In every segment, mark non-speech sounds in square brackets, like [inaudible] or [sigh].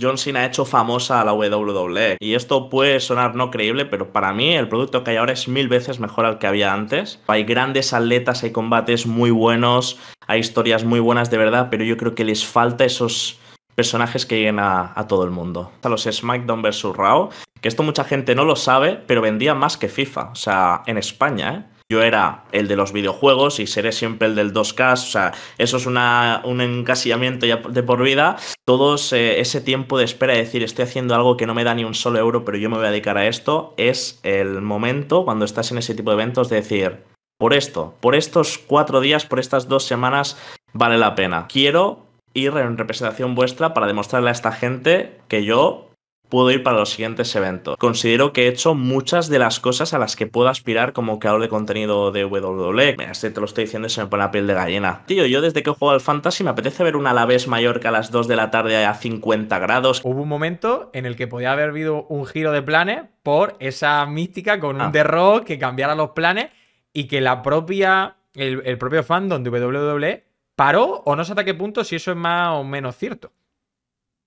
John Cena ha hecho famosa a la WWE. Y esto puede sonar no creíble, pero para mí el producto que hay ahora es mil veces mejor al que había antes. Hay grandes atletas, hay combates muy buenos, hay historias muy buenas de verdad, pero yo creo que les falta esos personajes que lleguen a, todo el mundo. A los SmackDown vs. Raw, que esto mucha gente no lo sabe, pero vendía más que FIFA, o sea, en España, ¿eh? yo era el de los videojuegos y seré siempre el del 2K. O sea, eso es un encasillamiento ya de por vida. Todo ese tiempo de espera de decir, estoy haciendo algo que no me da ni un solo euro, pero yo me voy a dedicar a esto, es el momento cuando estás en ese tipo de eventos de decir, por esto, por estos cuatro días, por estas dos semanas, vale la pena. Quiero ir en representación vuestra para demostrarle a esta gente que yo puedo ir para los siguientes eventos. Considero que he hecho muchas de las cosas a las que puedo aspirar como creador de contenido de WWE. Mira, este te lo estoy diciendo y se me pone la piel de gallina. Tío, yo desde que juego al Fantasy me apetece ver un Alavés Mallorca a las 2 de la tarde a 50 grados. Hubo un momento en el que podía haber habido un giro de planes por esa mística con un The ah. Rock que cambiara los planes y que la propia, el, propio fandom de WWE paró o no sé hasta qué punto si eso es más o menos cierto.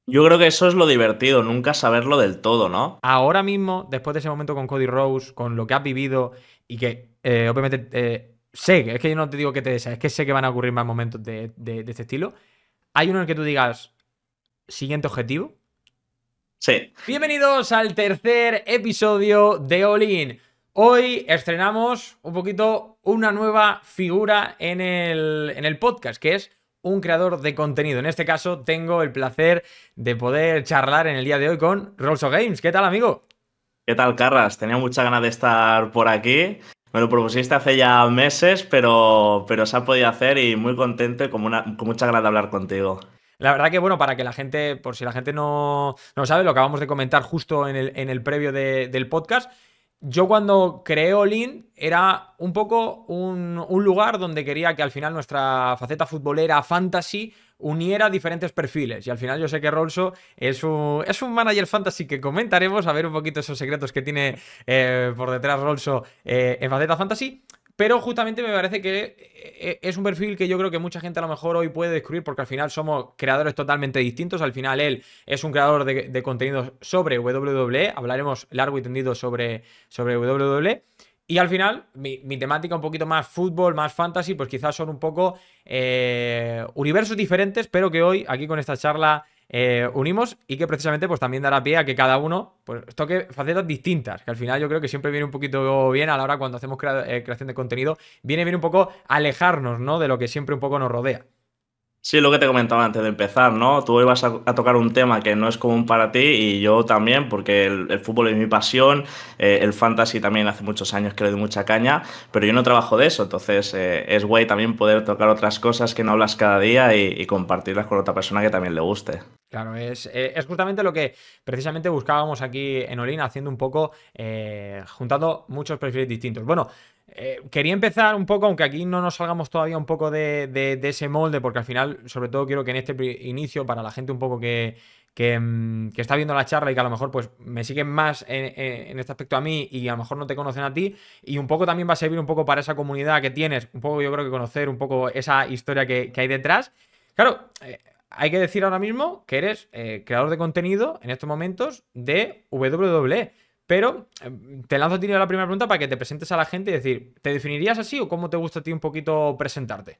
Yo creo que eso es lo divertido, nunca saberlo del todo, ¿no? Ahora mismo, después de ese momento con Cody Rose, con lo que has vivido y que eh, obviamente eh, sé, es que yo no te digo que te deseas, es que sé que van a ocurrir más momentos de, este estilo. Hay uno en el que tú digas, siguiente objetivo. Sí. Bienvenidos al tercer episodio de All In. Hoy estrenamos un poquito una nueva figura en el, en el podcast, que es un creador de contenido. En este caso, tengo el placer de poder charlar en el día de hoy con Rolso Games. ¿Qué tal, amigo? ¿Qué tal, Carras? Tenía mucha ganas de estar por aquí. Me lo propusiste hace ya meses, pero, pero se ha podido hacer y muy contento y con, mucha ganas de hablar contigo. La verdad que, bueno, para que la gente, por si la gente no, no sabe, lo acabamos de comentar justo en el, en el previo del podcast, yo cuando creé Olin era un poco un, lugar donde quería que al final nuestra faceta futbolera fantasy uniera diferentes perfiles. Y al final yo sé que Rolso es un, es un manager fantasy que comentaremos, a ver un poquito esos secretos que tiene eh, por detrás Rolso eh, en faceta fantasy. Pero justamente me parece que eh, eh, es un perfil que yo creo que mucha gente a lo mejor hoy puede descubrir porque al final somos creadores totalmente distintos. Al final él es un creador de, contenidos sobre WWE. Hablaremos largo y tendido sobre, sobre WWE. Y al final, mi, temática un poquito más fútbol, más fantasy, pues quizás son un poco eh, universos diferentes, pero que hoy, aquí con esta charla, eh, unimos y que precisamente pues también dará pie a que cada uno pues toque facetas distintas, que al final yo creo que siempre viene un poquito bien a la hora cuando hacemos eh, creación de contenido, viene bien un poco alejarnos, ¿no? De lo que siempre un poco nos rodea. Sí, lo que te comentaba antes de empezar, ¿no? Tú ibas a, a, tocar un tema que no es común para ti y yo también, porque el, fútbol es mi pasión, eh, el fantasy también hace muchos años que le doy mucha caña, pero yo no trabajo de eso, entonces es guay también poder tocar otras cosas que no hablas cada día y compartirlas con otra persona que también le guste. Claro, es, eh, es, justamente lo que precisamente buscábamos aquí en Olin, haciendo un poco, eh, juntando muchos perfiles distintos. Bueno, eh, quería empezar un poco, aunque aquí no nos salgamos todavía un poco de, ese molde, porque al final, sobre todo, quiero que en este inicio, para la gente un poco mm, que, está viendo la charla y que a lo mejor pues, me siguen más en, este aspecto a mí y a lo mejor no te conocen a ti, y un poco también va a servir un poco para esa comunidad que tienes, un poco yo creo que conocer un poco esa historia que, que hay detrás. Claro, hay que decir ahora mismo que eres eh, creador de contenido en estos momentos de WWE. Pero em, te lanzo a ti la primera pregunta para que te presentes a la gente y decir, ¿te definirías así o cómo te gusta a ti un poquito presentarte?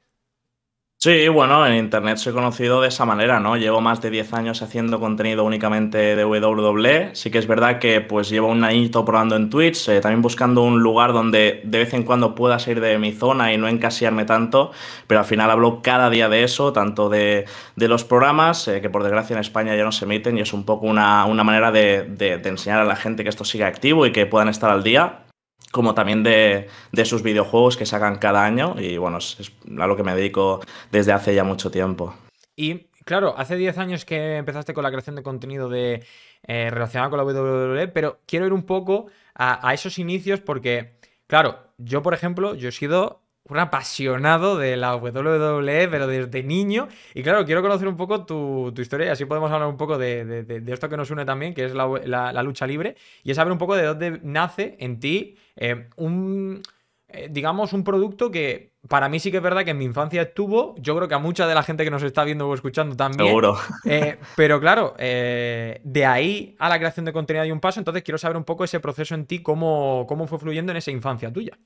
Sí, bueno, en Internet soy conocido de esa manera, ¿no? Llevo más de 10 años haciendo contenido únicamente de WWE. Sí que es verdad que pues llevo un añito probando en Twitch, eh, también buscando un lugar donde de vez en cuando pueda salir de mi zona y no encasillarme tanto, pero al final hablo cada día de eso, tanto de, los programas, eh, que por desgracia en España ya no se emiten y es un poco una, manera de, de enseñar a la gente que esto sigue activo y que puedan estar al día como también de, sus videojuegos que sacan cada año y bueno, es, a lo que me dedico desde hace ya mucho tiempo. Y claro, hace 10 años que empezaste con la creación de contenido de, eh, relacionado con la WWE, pero quiero ir un poco a esos inicios porque, claro, yo por ejemplo, yo he sido un apasionado de la WWE, pero desde niño. Y claro, quiero conocer un poco tu, historia y así podemos hablar un poco de, esto que nos une también, que es la, lucha libre, y es saber un poco de dónde nace en ti eh, un, eh, digamos, un producto que para mí sí que es verdad que en mi infancia estuvo, yo creo que a mucha de la gente que nos está viendo o escuchando también. Seguro. Eh, pero claro, de ahí a la creación de contenido hay un paso, entonces quiero saber un poco ese proceso en ti, cómo, cómo fue fluyendo en esa infancia tuya.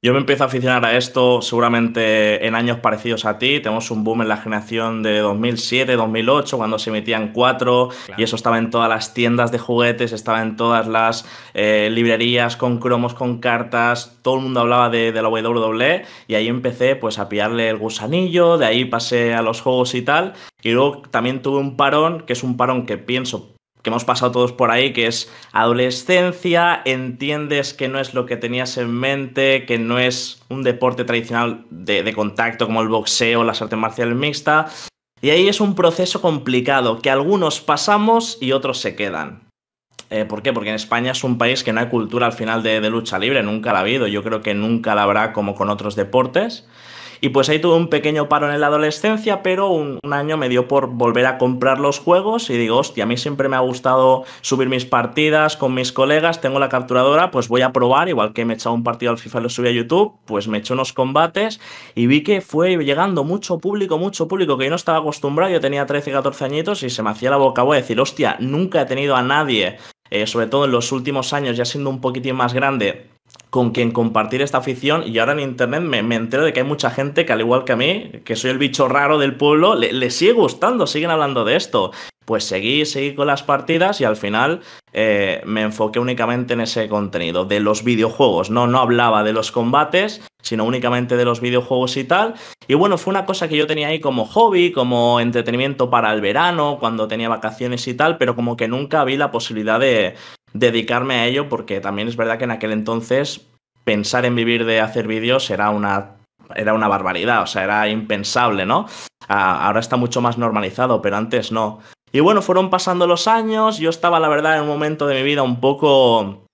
Yo me empiezo a aficionar a esto seguramente en años parecidos a ti. Tenemos un boom en la generación de 2007, 2008, cuando se emitían cuatro y eso estaba en todas las tiendas de juguetes, estaba en todas las eh, librerías con cromos, con cartas. Todo el mundo hablaba de, de, la WWE y ahí empecé pues a pillarle el gusanillo, de ahí pasé a los juegos y tal. Y luego también tuve un parón, que es un parón que pienso hemos pasado todos por ahí, que es adolescencia, entiendes que no es lo que tenías en mente, que no es un deporte tradicional de, contacto como el boxeo, las artes marciales mixta, Y ahí es un proceso complicado, que algunos pasamos y otros se quedan. Eh, ¿Por qué? Porque en España es un país que no hay cultura al final de, lucha libre, nunca la ha habido, yo creo que nunca la habrá como con otros deportes. Y pues ahí tuve un pequeño paro en la adolescencia, pero un, año me dio por volver a comprar los juegos y digo, hostia, a mí siempre me ha gustado subir mis partidas con mis colegas, tengo la capturadora, pues voy a probar, igual que me he echado un partido al FIFA y lo subí a YouTube, pues me he unos combates y vi que fue llegando mucho público, mucho público que yo no estaba acostumbrado, yo tenía 13, 14 añitos y se me hacía la boca voy a decir, hostia, nunca he tenido a nadie, eh, sobre todo en los últimos años, ya siendo un poquitín más grande, con quien compartir esta afición y ahora en internet me, entero de que hay mucha gente que al igual que a mí, que soy el bicho raro del pueblo, le, sigue gustando, siguen hablando de esto. Pues seguí, seguí con las partidas y al final eh, me enfoqué únicamente en ese contenido, de los videojuegos, no, no hablaba de los combates, sino únicamente de los videojuegos y tal. Y bueno, fue una cosa que yo tenía ahí como hobby, como entretenimiento para el verano, cuando tenía vacaciones y tal, pero como que nunca vi la posibilidad de, dedicarme a ello porque también es verdad que en aquel entonces pensar en vivir de hacer vídeos era una, era una barbaridad, o sea, era impensable, ¿no? ahora está mucho más normalizado, pero antes no. Y bueno, fueron pasando los años, yo estaba la verdad en un momento de mi vida un poco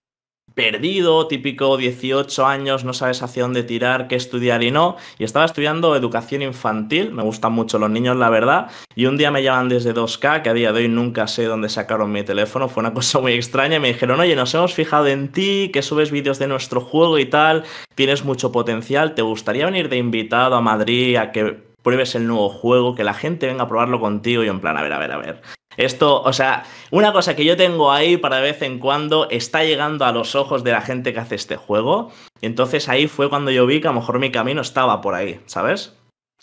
perdido, típico 18 años, no sabes hacia dónde tirar, qué estudiar y no. Y estaba estudiando educación infantil, me gustan mucho los niños, la verdad. Y un día me llaman desde 2K, que a día de hoy nunca sé dónde sacaron mi teléfono, fue una cosa muy extraña. Y me dijeron, oye, nos hemos fijado en ti, que subes vídeos de nuestro juego y tal, tienes mucho potencial, ¿te gustaría venir de invitado a Madrid a que pruebes el nuevo juego, que la gente venga a probarlo contigo y en plan, a ver, a ver, a ver. Esto, o sea, una cosa que yo tengo ahí para de vez en cuando está llegando a los ojos de la gente que hace este juego. entonces ahí fue cuando yo vi que a lo mejor mi camino estaba por ahí, ¿sabes?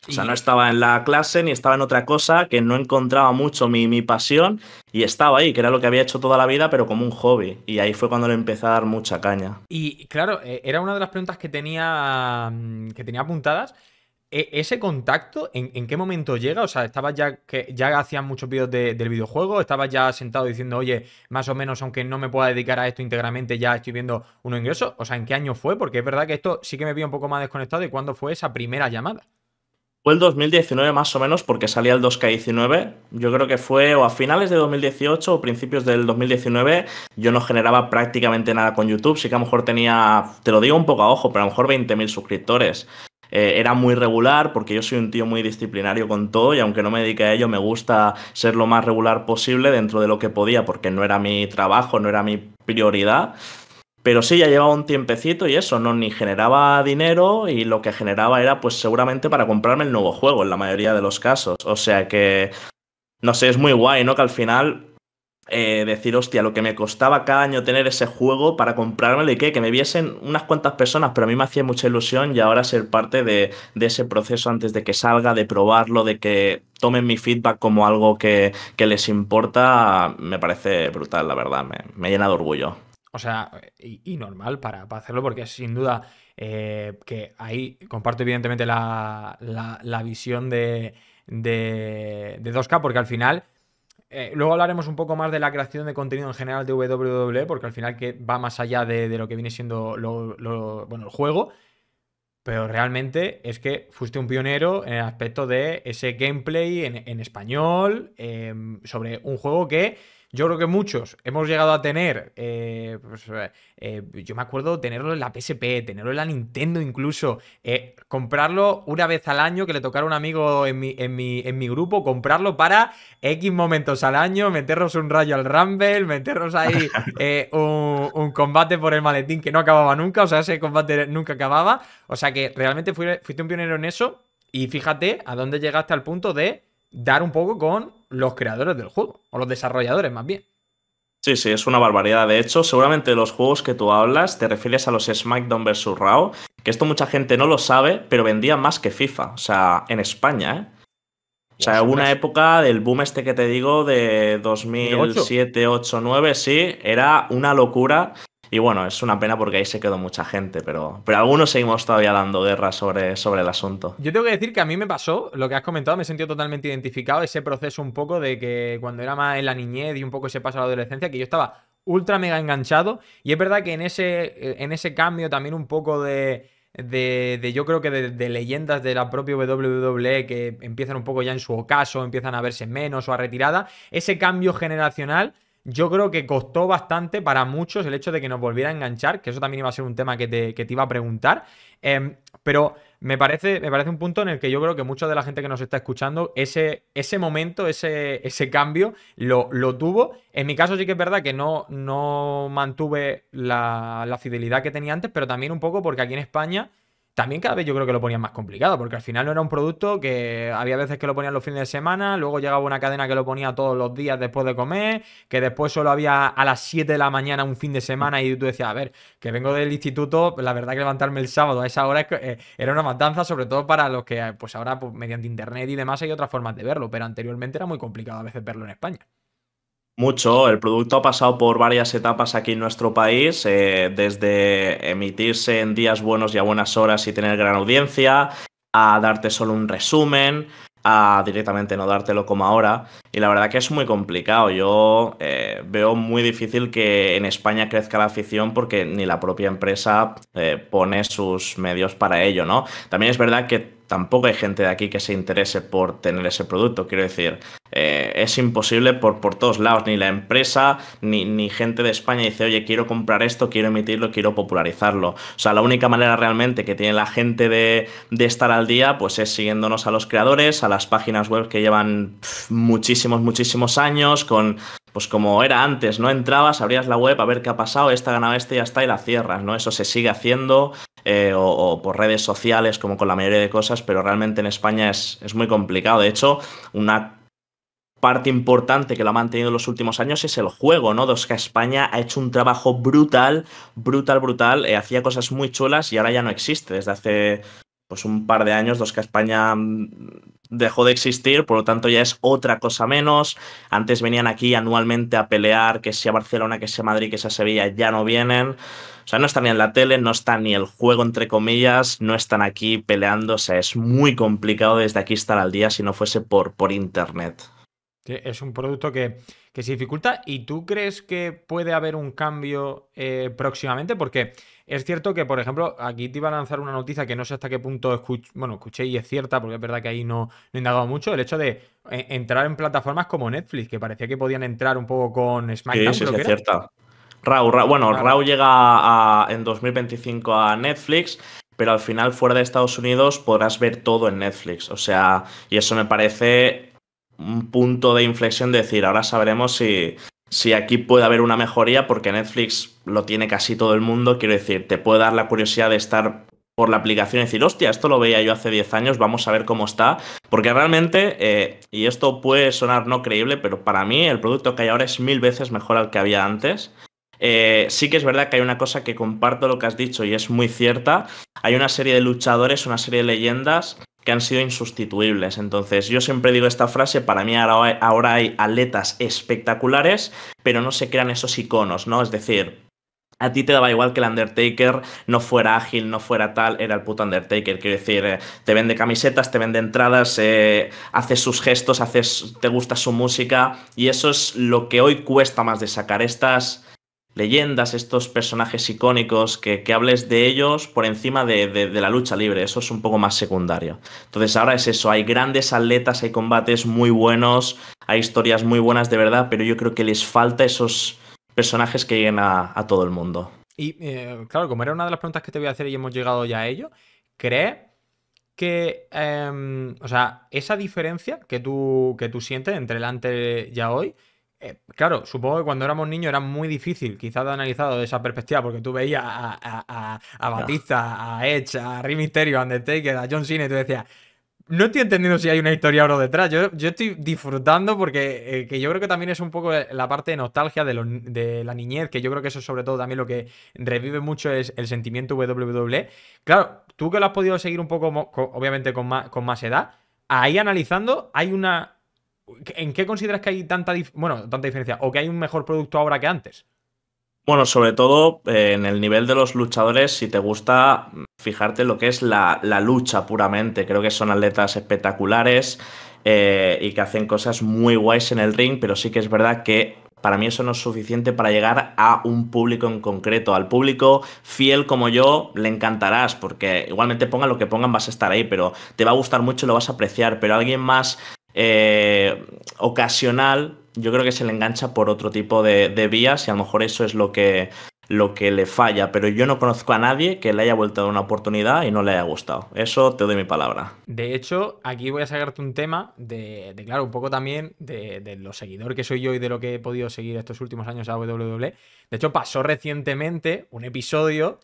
O sea, no estaba en la clase ni estaba en otra cosa, que no encontraba mucho mi, mi, pasión y estaba ahí, que era lo que había hecho toda la vida, pero como un hobby. Y ahí fue cuando le empecé a dar mucha caña. Y claro, eh, era una de las preguntas que tenía, mm, que tenía apuntadas, e, ¿Ese contacto ¿en, qué momento llega? O sea, estabas ya que ya hacías muchos vídeos del videojuego, estabas ya sentado diciendo, oye, más o menos, aunque no me pueda dedicar a esto íntegramente, ya estoy viendo unos ingreso. O sea, ¿en qué año fue? Porque es verdad que esto sí que me vi un poco más desconectado ¿Y cuándo fue esa primera llamada. Fue el 2019 más o menos porque salía el 2K19. Yo creo que fue o a finales de 2018 o principios del 2019. Yo no generaba prácticamente nada con YouTube. Sí que a lo mejor tenía, te lo digo un poco a ojo, pero a lo mejor 20.000 suscriptores. Eh, era muy regular porque yo soy un tío muy disciplinario con todo y aunque no me dedique a ello, me gusta ser lo más regular posible dentro de lo que podía porque no era mi trabajo, no era mi prioridad. Pero sí, ya llevaba un tiempecito y eso, no ni generaba dinero y lo que generaba era pues seguramente para comprarme el nuevo juego en la mayoría de los casos. O sea que, no sé, es muy guay, ¿no? Que al final eh, decir, hostia, lo que me costaba cada año tener ese juego para comprármelo y que, que me viesen unas cuantas personas, pero a mí me hacía mucha ilusión y ahora ser parte de, ese proceso antes de que salga, de probarlo, de que tomen mi feedback como algo que, les importa, me parece brutal, la verdad, me, me llena de orgullo. O sea, y, normal para, hacerlo, porque sin duda eh, que ahí comparto evidentemente la, visión de, de, de 2K, porque al final eh, luego hablaremos un poco más de la creación de contenido en general de WWE, porque al final que va más allá de, lo que viene siendo el juego. Pero realmente es que fuiste un pionero en el aspecto de ese gameplay en, español em, sobre un juego que yo creo que muchos hemos llegado a tener, eh, pues, eh, eh, yo me acuerdo tenerlo en la PSP, tenerlo en la Nintendo incluso, comprarlo una vez al año, que le tocara a un amigo en mi, en, mi, grupo, comprarlo para X momentos al año, meternos un rayo al Rumble, meternos ahí [laughs] un, combate por el maletín que no acababa nunca, o sea, ese combate nunca acababa, o sea que realmente fuiste un pionero en eso y fíjate a dónde llegaste al punto de dar un poco con los creadores del juego, o los desarrolladores más bien. Sí, sí, es una barbaridad. De hecho, seguramente los juegos que tú hablas te refieres a los SmackDown vs. Raw, que esto mucha gente no lo sabe, pero vendía más que FIFA, o sea, en España, ¿eh? O sea, en una época del boom este que te digo de 2007, 8, 9 sí, era una locura. Y bueno, es una pena porque ahí se quedó mucha gente, pero, pero algunos seguimos todavía dando guerra sobre, sobre el asunto. Yo tengo que decir que a mí me pasó, lo que has comentado, me he sentido totalmente identificado, ese proceso un poco de que cuando era más en la niñez y un poco ese paso a la adolescencia, que yo estaba ultra mega enganchado. Y es verdad que en ese, eh, en ese cambio también un poco de, de, yo creo que de, de, leyendas de la propia WWE que empiezan un poco ya en su ocaso, empiezan a verse menos o a retirada, ese cambio generacional yo creo que costó bastante para muchos el hecho de que nos volviera a enganchar, que eso también iba a ser un tema que te, iba a preguntar. Em, pero me parece, me parece un punto en el que yo creo que mucha de la gente que nos está escuchando, ese, ese momento, ese, ese cambio, lo, lo tuvo. En mi caso sí que es verdad que no, no mantuve la, la fidelidad que tenía antes, pero también un poco porque aquí en España también cada vez yo creo que lo ponían más complicado, porque al final no era un producto que había veces que lo ponían los fines de semana, luego llegaba una cadena que lo ponía todos los días después de comer, que después solo había a las 7 de la mañana un fin de semana y tú decías, a ver, que vengo del instituto, la verdad que levantarme el sábado a esa hora eh, era una matanza, sobre todo para los que pues ahora pues, mediante internet y demás hay otras formas de verlo, pero anteriormente era muy complicado a veces verlo en España. Mucho. El producto ha pasado por varias etapas aquí en nuestro país, eh, desde emitirse en días buenos y a buenas horas y tener gran audiencia, a darte solo un resumen, a directamente no dártelo como ahora. Y la verdad que es muy complicado. Yo eh, veo muy difícil que en España crezca la afición porque ni la propia empresa eh, pone sus medios para ello, ¿no? También es verdad que tampoco hay gente de aquí que se interese por tener ese producto. Quiero decir, eh, es imposible por, por todos lados, ni la empresa, ni, gente de España dice, oye, quiero comprar esto, quiero emitirlo, quiero popularizarlo. O sea, la única manera realmente que tiene la gente de, de estar al día, pues es siguiéndonos a los creadores, a las páginas web que llevan muchísimos, muchísimos años, con pues como era antes, ¿no? Entrabas, abrías la web a ver qué ha pasado, esta ganaba este, ya está, y la cierras, ¿no? Eso se sigue haciendo eh, o, por redes sociales, como con la mayoría de cosas, pero realmente en España es, muy complicado. De hecho, una parte importante que lo ha mantenido en los últimos años es el juego, ¿no? Dos que España ha hecho un trabajo brutal, brutal, brutal. Eh, hacía cosas muy chulas y ahora ya no existe. Desde hace pues un par de años los que España mm, dejó de existir, por lo tanto ya es otra cosa menos. Antes venían aquí anualmente a pelear, que sea Barcelona, que sea Madrid, que sea Sevilla, ya no vienen. O sea, no están ni en la tele, no están ni el juego, entre comillas, no están aquí peleando. O sea, es muy complicado desde aquí estar al día si no fuese por, por internet es un producto que, que, se dificulta. ¿Y tú crees que puede haber un cambio eh, próximamente? Porque es cierto que, por ejemplo, aquí te iba a lanzar una noticia que no sé hasta qué punto bueno, escuché y es cierta, porque es verdad que ahí no, no he indagado mucho, el hecho de eh, entrar en plataformas como Netflix, que parecía que podían entrar un poco con SmackDown. Sí, sí, es cierta. bueno, Rau llega en 2025 a Netflix pero al final fuera de Estados Unidos podrás ver todo en Netflix. O sea, y eso me parece un punto de inflexión de decir, ahora sabremos si, si aquí puede haber una mejoría, porque Netflix lo tiene casi todo el mundo. Quiero decir, te puede dar la curiosidad de estar por la aplicación y decir, hostia, esto lo veía yo hace 10 años, vamos a ver cómo está. Porque realmente, eh, y esto puede sonar no creíble, pero para mí el producto que hay ahora es mil veces mejor al que había antes. Eh, sí que es verdad que hay una cosa que comparto lo que has dicho y es muy cierta. Hay una serie de luchadores, una serie de leyendas que han sido insustituibles. Entonces, yo siempre digo esta frase, para mí ahora, hay atletas espectaculares, pero no se crean esos iconos, ¿no? Es decir, a ti te daba igual que el Undertaker no fuera ágil, no fuera tal, era el puto Undertaker. Quiero decir, eh, te vende camisetas, te vende entradas, eh, haces sus gestos, haces, te gusta su música. Y eso es lo que hoy cuesta más de sacar. Estas leyendas, estos personajes icónicos, que, hables de ellos por encima de, la lucha libre, eso es un poco más secundario. Entonces ahora es eso, hay grandes atletas, hay combates muy buenos, hay historias muy buenas de verdad, pero yo creo que les falta esos personajes que lleguen a, todo el mundo. Y eh, claro, como era una de las preguntas que te voy a hacer y hemos llegado ya a ello, Cree que, em, o sea, esa diferencia que tú, que tú sientes entre el antes y hoy, eh, claro, supongo que cuando éramos niños era muy difícil, quizás de analizado de esa perspectiva, porque tú veías a, a, a, a Batista, a Edge, a Rey Mysterio, a Undertaker, a John Cena, y tú decías, no estoy entendiendo si hay una historia no detrás. Yo, yo estoy disfrutando porque eh, que yo creo que también es un poco la parte de nostalgia de, la niñez, que yo creo que eso sobre todo también lo que revive mucho es el sentimiento WWE. Claro, tú que lo has podido seguir un poco, obviamente con con más edad, ahí analizando hay una ¿En qué consideras que hay tanta, bueno, tanta diferencia? ¿O que hay un mejor producto ahora que antes? Bueno, sobre todo eh, en el nivel de los luchadores, si te gusta mm, fijarte lo que es la, lucha puramente. Creo que son atletas espectaculares eh, y que hacen cosas muy guays en el ring, pero sí que es verdad que para mí eso no es suficiente para llegar a un público en concreto. Al público fiel como yo le encantarás, porque igualmente pongan lo que pongan vas a estar ahí, pero te va a gustar mucho y lo vas a apreciar. Pero alguien más eh, ocasional, yo creo que se le engancha por otro tipo de, vías y a lo mejor eso es lo que, lo que le falla. Pero yo no conozco a nadie que le haya vuelto a una oportunidad y no le haya gustado. Eso te doy mi palabra. De hecho, aquí voy a sacarte un tema de, claro, un poco también de, lo seguidor que soy yo y de lo que he podido seguir estos últimos años a WWE. De hecho, pasó recientemente un episodio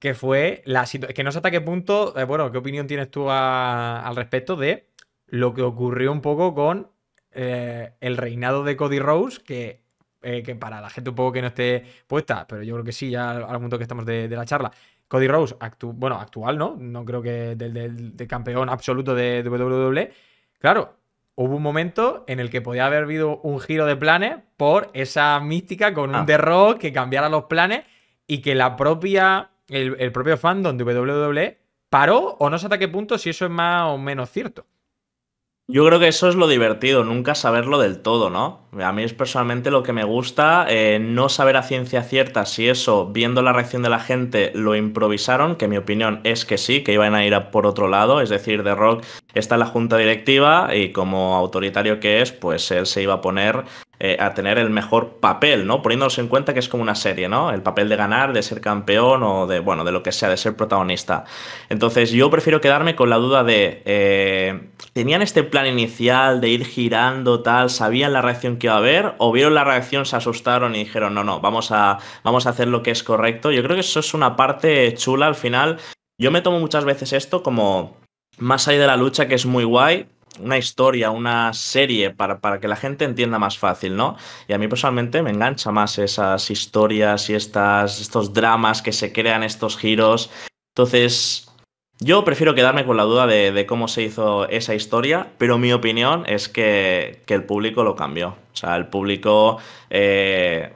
que fue la situación. Que no sé hasta qué punto, eh, bueno, ¿qué opinión tienes tú al respecto de lo que ocurrió un poco con eh, el reinado de Cody Rose, que, eh, que, para la gente un poco que no esté puesta, pero yo creo que sí, ya al punto que estamos de, la charla. Cody Rose, bueno, actual, ¿no? No creo que del, campeón absoluto de, WWE. Claro, hubo un momento en el que podía haber habido un giro de planes por esa mística con un ah. The que cambiara los planes y que la propia, el, propio fandom de WWE paró o no sé hasta qué punto si eso es más o menos cierto. Yo creo que eso es lo divertido, nunca saberlo del todo, ¿no? A mí es personalmente lo que me gusta, eh, no saber a ciencia cierta si eso, viendo la reacción de la gente, lo improvisaron, que mi opinión es que sí, que iban a ir por otro lado, es decir, The Rock está en la junta directiva y como autoritario que es, pues él se iba a poner eh, a tener el mejor papel, ¿no? Poniéndonos en cuenta que es como una serie, ¿no? El papel de ganar, de ser campeón o de, bueno, de lo que sea, de ser protagonista. Entonces yo prefiero quedarme con la duda de, eh, ¿tenían este plan inicial de ir girando tal? ¿Sabían la reacción que iba a haber? ¿O vieron la reacción, se asustaron y dijeron, no, no, vamos a, vamos a hacer lo que es correcto? Yo creo que eso es una parte chula al final. Yo me tomo muchas veces esto como... Más allá de la lucha, que es muy guay, una historia, una serie para, que la gente entienda más fácil, ¿no? Y a mí personalmente me engancha más esas historias y estas, estos dramas que se crean, estos giros. Entonces, yo prefiero quedarme con la duda de, cómo se hizo esa historia, pero mi opinión es que, el público lo cambió. O sea, el público... Eh,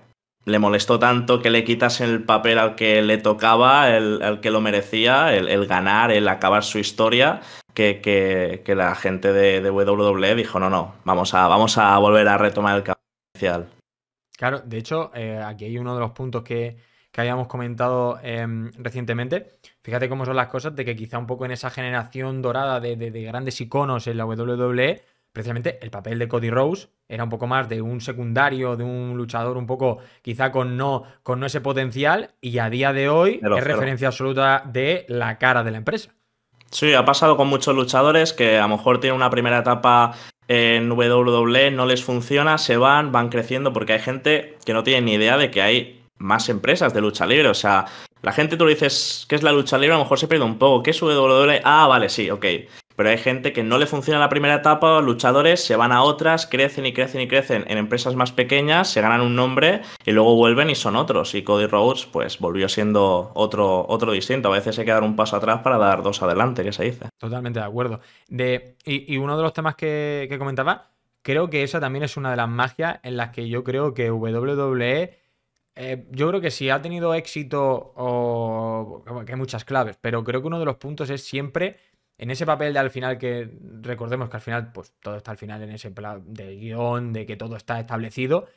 le molestó tanto que le quitasen el papel al que le tocaba, el, al que lo merecía, el, ganar, el acabar su historia, que, la gente de, WWE e dijo, no, no, vamos a, vamos a volver a retomar el camino Claro, de hecho, eh, aquí hay uno de los puntos que, que habíamos comentado em, recientemente. Fíjate cómo son las cosas de que quizá un poco en esa generación dorada de, de grandes iconos en la WWE, precisamente el papel de Cody Rose era un poco más de un secundario, de un luchador un poco quizá con no, con no ese potencial y a día de hoy es referencia absoluta de la cara de la empresa. Sí, ha pasado con muchos luchadores que a lo mejor tienen una primera etapa en WWE, no les funciona, se van, van creciendo porque hay gente que no tiene ni idea de que hay más empresas de lucha libre. O sea, la gente tú le dices qué es la lucha libre, a lo mejor se pierde un poco. ¿Qué es WWE? Ah, vale, sí, ok pero hay gente que no le funciona la primera etapa, luchadores se van a otras, crecen y crecen y crecen en empresas más pequeñas, se ganan un nombre y luego vuelven y son otros. Y Cody Rhodes, pues volvió siendo otro, otro distinto. A veces hay que dar un paso atrás para dar dos adelante, que se dice. Totalmente de acuerdo. De, y, uno de los temas que, comentaba, creo que esa también es una de las magias en las que yo creo que WWE. Eh, yo creo que si ha tenido éxito o. que hay muchas claves, pero creo que uno de los puntos es siempre en ese papel de al final que recordemos que al final, pues todo está al final en ese plan de guión, de que todo está establecido.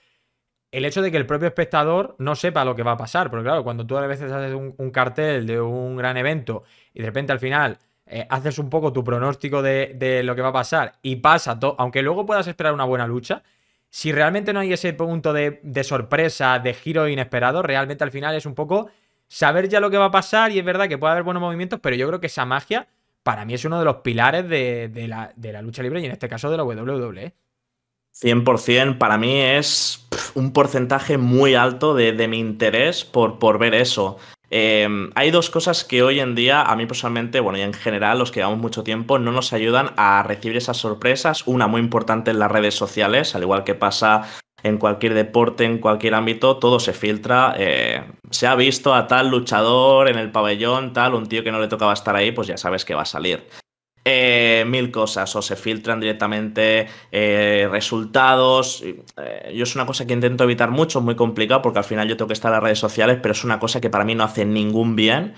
El hecho de que el propio espectador no sepa lo que va a pasar, porque claro, cuando tú a veces haces un, cartel de un gran evento y de repente al final eh, haces un poco tu pronóstico de, lo que va a pasar y pasa, todo, aunque luego puedas esperar una buena lucha, si realmente no hay ese punto de sorpresa, de giro inesperado, realmente al final es un poco saber ya lo que va a pasar y es verdad que puede haber buenos movimientos, pero yo creo que esa magia para mí es uno de los pilares de, la, lucha libre y en este caso de la WWE. 100%, para mí es un porcentaje muy alto de, mi interés por, ver eso. Em, hay dos cosas que hoy en día, a mí personalmente, bueno, y en general, los que llevamos mucho tiempo, no nos ayudan a recibir esas sorpresas. Una muy importante en las redes sociales, al igual que pasa en cualquier deporte, en cualquier ámbito, todo se filtra. Eh, se ha visto a tal luchador en el pabellón, tal, un tío que no le tocaba estar ahí, pues ya sabes que va a salir. Eh, mil cosas, o se filtran directamente eh, resultados. yo es una cosa que intento evitar mucho, es muy complicado porque al final yo tengo que estar en las redes sociales, pero es una cosa que para mí no hace ningún bien.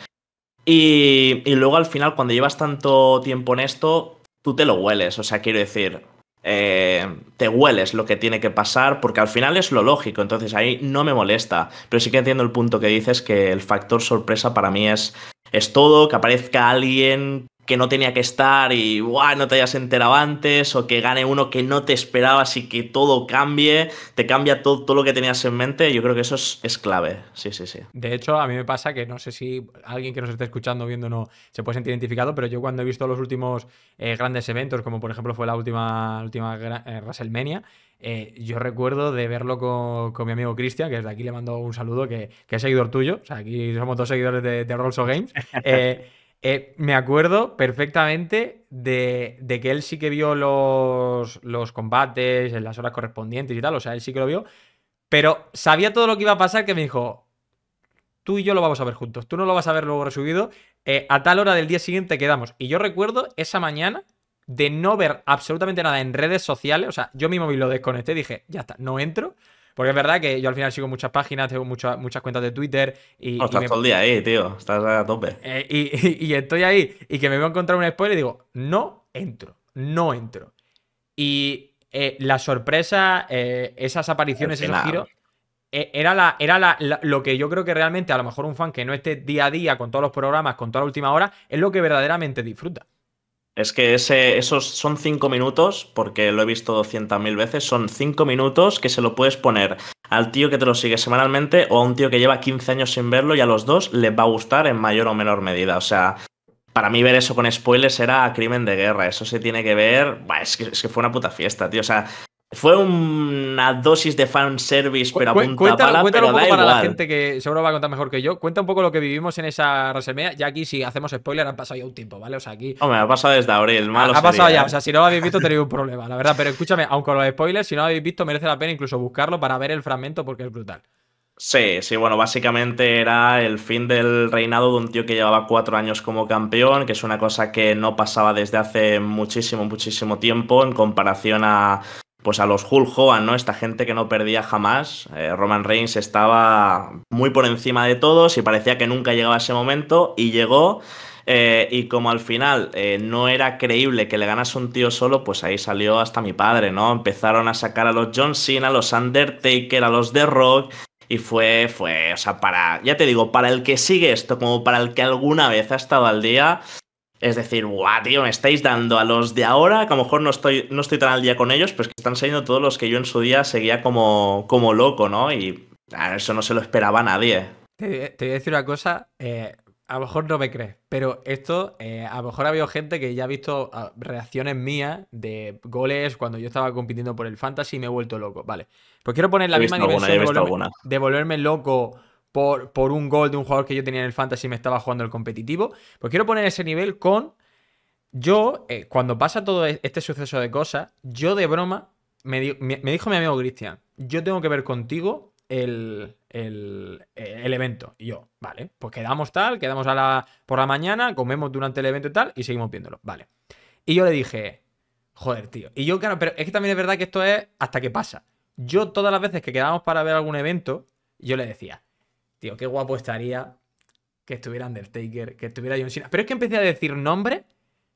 Y, y luego al final, cuando llevas tanto tiempo en esto, tú te lo hueles. O sea, quiero decir, eh, te hueles lo que tiene que pasar, porque al final es lo lógico, entonces ahí no me molesta. Pero sí que entiendo el punto que dices, que el factor sorpresa para mí es, es todo, que aparezca alguien que no tenía que estar y no te hayas enterado antes o que gane uno que no te esperabas y que todo cambie, te cambia todo, todo lo que tenías en mente, yo creo que eso es, clave, sí, sí, sí. De hecho, a mí me pasa que no sé si alguien que nos esté escuchando, viendo, no se puede sentir identificado, pero yo cuando he visto los últimos eh, grandes eventos, como por ejemplo fue la última, última eh, WrestleMania, eh, yo recuerdo de verlo con, mi amigo Cristian, que desde aquí le mando un saludo, que, es seguidor tuyo, o sea, aquí somos dos seguidores de, de of Games. [laughs] Eh, me acuerdo perfectamente de, que él sí que vio los, los, combates en las horas correspondientes y tal, o sea, él sí que lo vio, pero sabía todo lo que iba a pasar que me dijo, tú y yo lo vamos a ver juntos, tú no lo vas a ver luego resubido, eh, a tal hora del día siguiente quedamos. Y yo recuerdo esa mañana de no ver absolutamente nada en redes sociales, o sea, yo mi móvil lo desconecté, dije, ya está, no entro, porque es verdad que yo al final sigo muchas páginas, tengo muchas, muchas cuentas de Twitter. Y, oh, estás todo el día ahí, tío. Estás a tope. Eh, [laughs] y, estoy ahí y que me voy a encontrar un spoiler y digo, no entro, no entro. Y eh, la sorpresa, eh, esas apariciones, en giros, era, la, era la, lo que yo creo que realmente a lo mejor un fan que no esté día a día con todos los programas, con toda la última hora, es lo que verdaderamente disfruta. Es que ese, esos son cinco minutos, porque lo he visto 200.000 veces, son cinco minutos que se lo puedes poner al tío que te lo sigue semanalmente o a un tío que lleva 15 años sin verlo y a los dos les va a gustar en mayor o menor medida. O sea, para mí ver eso con spoilers era crimen de guerra. Eso se tiene que ver. es, que, es que fue una puta fiesta, tío. O sea, fue una dosis de fanservice, pero a pala, pero para la gente que seguro va a contar mejor que yo. Cuenta un poco lo que vivimos en esa reserva Ya aquí, si hacemos spoiler, han pasado ya un tiempo, ¿vale? O sea, aquí. Hombre, ha pasado desde abril, malo. Ha, pasado ya, ¿eh? o sea, si no lo habéis visto, tenéis un problema, la verdad. Pero escúchame, aunque los spoilers, si no lo habéis visto, merece la pena incluso buscarlo para ver el fragmento porque es brutal. Sí, sí, bueno, básicamente era el fin del reinado de un tío que llevaba cuatro años como campeón, que es una cosa que no pasaba desde hace muchísimo, muchísimo tiempo en comparación a, pues a los Hulk Hogan, ¿no? Esta gente que no perdía jamás. Eh, Roman Reigns estaba muy por encima de todos y parecía que nunca llegaba ese momento y llegó. Eh, y como al final eh, no era creíble que le ganase un tío solo, pues ahí salió hasta mi padre, ¿no? Empezaron a sacar a los John Cena, a los Undertaker, a los The Rock. Y fue, fue, o sea, para, ya te digo, para el que sigue esto, como para el que alguna vez ha estado al día, es decir, guau, tío, me estáis dando a los de ahora, que a lo mejor no estoy, no estoy tan al día con ellos, pues que están saliendo todos los que yo en su día seguía como, como loco, ¿no? Y eso no se lo esperaba nadie. Te, voy a decir una cosa, eh, a lo mejor no me crees, pero esto, eh, a lo mejor ha habido gente que ya ha visto ah, reacciones mías de goles cuando yo estaba compitiendo por el fantasy y me he vuelto loco, ¿vale? Pues quiero poner la misma dimensión alguna, de volverme loco por, un gol de un jugador que yo tenía en el fantasy y me estaba jugando el competitivo. Pues quiero poner ese nivel con yo, eh, cuando pasa todo e-, este suceso de cosas, yo de broma, me, dijo mi amigo Cristian, yo tengo que ver contigo el, el, el, evento. Y yo, vale, pues quedamos tal, quedamos a la, por la mañana, comemos durante el evento y tal, y seguimos viéndolo, vale. Y yo le dije, joder, tío. Y yo, claro, pero es que también es verdad que esto es hasta que pasa. Yo todas las veces que quedamos para ver algún evento, yo le decía, Tío, qué guapo estaría que estuviera Undertaker, que estuviera John Cena. Pero es que empecé a decir nombres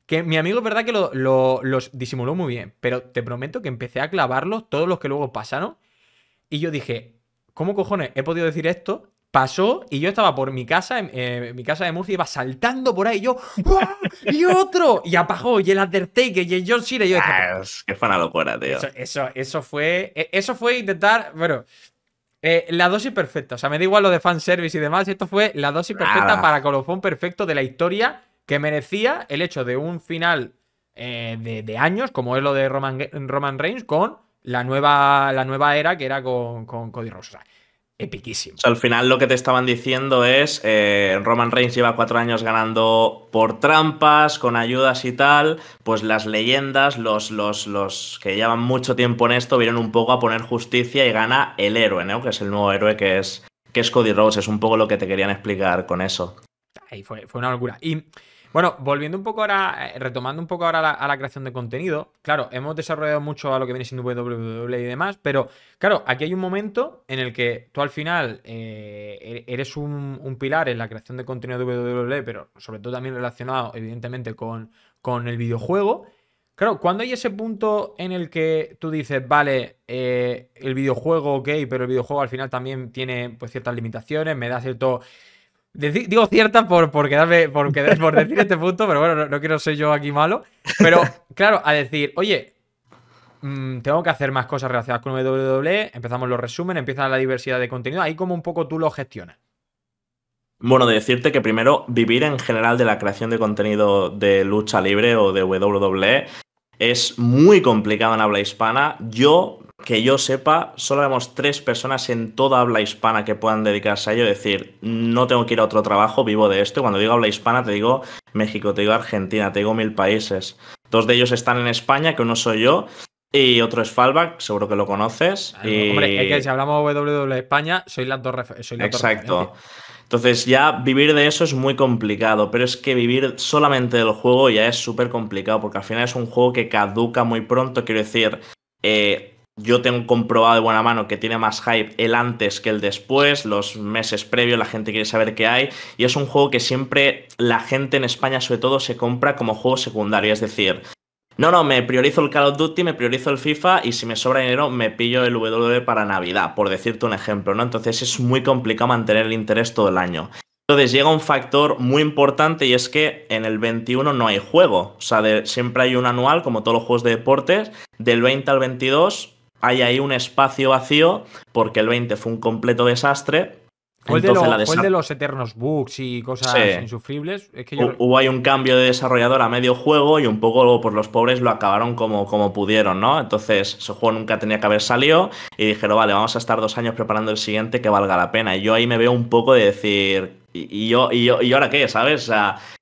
que mi amigo es verdad que los disimuló muy bien, pero te prometo que empecé a clavarlos, todos los que luego pasaron, y yo dije, ¿cómo cojones he podido decir esto? Pasó y yo estaba por mi casa, en eh, mi casa de Murcia, iba saltando por ahí, y yo, ¡Y otro! Y apagó, y el Undertaker, y el John Cena, y yo... Dije, ah, locura, tío. Eso, eso, eso, fue, e, eso fue intentar, bueno, eh, la dosis perfecta. O sea, me da igual lo de fanservice y demás. Esto fue la dosis perfecta para colofón perfecto de la historia que merecía el hecho de un final eh, de, años, como es lo de Roman, Roman Reigns, con la nueva, la nueva era que era con, Cody Rhodes epiquísimo. al final lo que te estaban diciendo es, eh, Roman Reigns lleva cuatro años ganando por trampas, con ayudas y tal, pues las leyendas, los, los, los que llevan mucho tiempo en esto, vienen un poco a poner justicia y gana el héroe, ¿no? Que es el nuevo héroe que es, que es Cody Rhodes, es un poco lo que te querían explicar con eso. fue, fue una locura. Y bueno, volviendo un poco ahora, eh, retomando un poco ahora a la creación de contenido, claro, hemos desarrollado mucho a lo que viene siendo WWE y demás, pero claro, aquí hay un momento en el que tú al final eh, er, eres un, pilar en la creación de contenido de WWE, pero sobre todo también relacionado evidentemente con, el videojuego. Claro, cuando hay ese punto en el que tú dices, vale, eh, el videojuego, ok, pero el videojuego al final también tiene pues, ciertas limitaciones, me da cierto digo cierta por, quedarme, por, decir este punto, pero bueno, no, quiero ser yo aquí malo. Pero claro, a decir, oye, mm, tengo que hacer más cosas relacionadas con WWE, empezamos los resúmenes, empieza la diversidad de contenido, ahí como un poco tú lo gestionas. Bueno, decirte que primero vivir en general de la creación de contenido de lucha libre o de WWE es muy complicado en habla hispana. Yo que yo sepa, solo vemos tres personas en toda habla hispana que puedan dedicarse a ello. Es decir, no tengo que ir a otro trabajo, vivo de esto. Cuando digo habla hispana, te digo México, te digo Argentina, te digo mil países. Dos de ellos están en España, que uno soy yo, y otro es Falback, seguro que lo conoces. y... Hombre, es que si hablamos WWE e España, soy la dos soy Exacto. Entonces ya vivir de eso es muy complicado, pero es que vivir solamente del juego ya es súper complicado, porque al final es un juego que caduca muy pronto, quiero decir, eh, yo tengo comprobado de buena mano que tiene más hype el antes que el después, los meses previos, la gente quiere saber qué hay, y es un juego que siempre la gente en España sobre todo se compra como juego secundario, es decir, no, no, me priorizo el Call of Duty, me priorizo el FIFA y si me sobra dinero me pillo el WWE para Navidad, por decirte un ejemplo, ¿no? Entonces es muy complicado mantener el interés todo el año. Entonces llega un factor muy importante y es que en el 21 no hay juego. O sea, siempre hay un anual, como todos los juegos de deportes, del 20 al 22 hay ahí un espacio vacío porque el 20 fue un completo desastre. Fue de, los eternos bugs y cosas insufribles. Hubo ahí un cambio de desarrollador a medio juego y un poco por pues, los pobres lo acabaron como, como pudieron, ¿no? Entonces ese juego nunca tenía que haber salido y dijeron, vale, vamos a estar dos años preparando el siguiente que valga la pena. Y yo ahí me veo un poco de decir, ¿y, yo, y, yo, y ahora qué? ¿Sabes?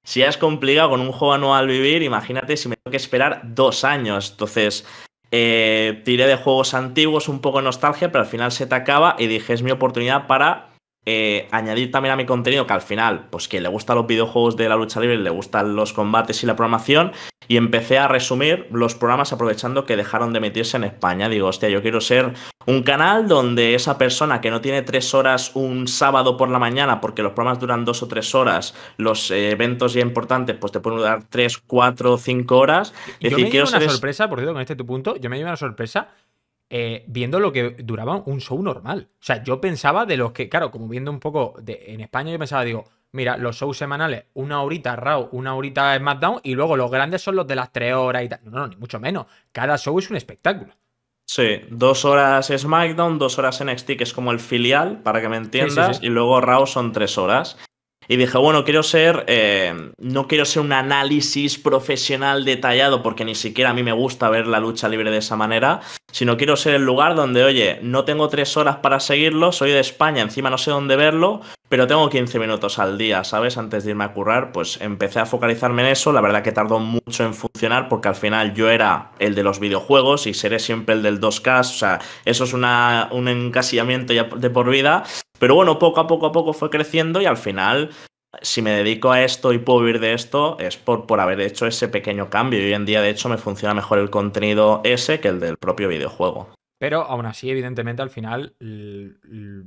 si ya es complicado con un juego anual vivir, imagínate si me tengo que esperar dos años. Entonces, eh, tiré de juegos antiguos, un poco nostalgia, pero al final se te acaba y dije, es mi oportunidad para eh, añadir también a mi contenido que al final, pues que le gustan los videojuegos de la lucha libre, le gustan los combates y la programación, y empecé a resumir los programas aprovechando que dejaron de emitirse en España. Digo, hostia, yo quiero ser un canal donde esa persona que no tiene tres horas un sábado por la mañana, porque los programas duran dos o tres horas, los eh, eventos ya importantes, pues te pueden dar tres, cuatro, cinco horas. yo me llevo una sorpresa, por cierto, con este tu punto, yo me llevo una sorpresa eh, viendo lo que duraba un show normal. O sea, yo pensaba de los que, claro, como viendo un poco de, en España, yo pensaba, digo, mira, los shows semanales, una horita Raw, una horita SmackDown, y luego los grandes son los de las tres horas y tal. No, no, ni mucho menos. Cada show es un espectáculo. Sí, dos horas SmackDown, dos horas NXT, que es como el filial, para que me entiendas, y luego Raw son tres horas. Y dije, bueno, quiero ser, eh, no quiero ser un análisis profesional detallado, porque ni siquiera a mí me gusta ver la lucha libre de esa manera, sino quiero ser el lugar donde, oye, no tengo tres horas para seguirlo, soy de España, encima no sé dónde verlo, pero tengo 15 minutos al día, ¿sabes? Antes de irme a currar, pues empecé a focalizarme en eso, la verdad que tardó mucho en funcionar, porque al final yo era el de los videojuegos y seré siempre el del 2K, o sea, eso es una, un encasillamiento ya de por vida, pero bueno, poco a poco a poco fue creciendo y al final, si me dedico a esto y puedo vivir de esto, es por, haber hecho ese pequeño cambio. Y hoy en día, de hecho, me funciona mejor el contenido ese que el del propio videojuego. Pero aún así, evidentemente, al final, eh,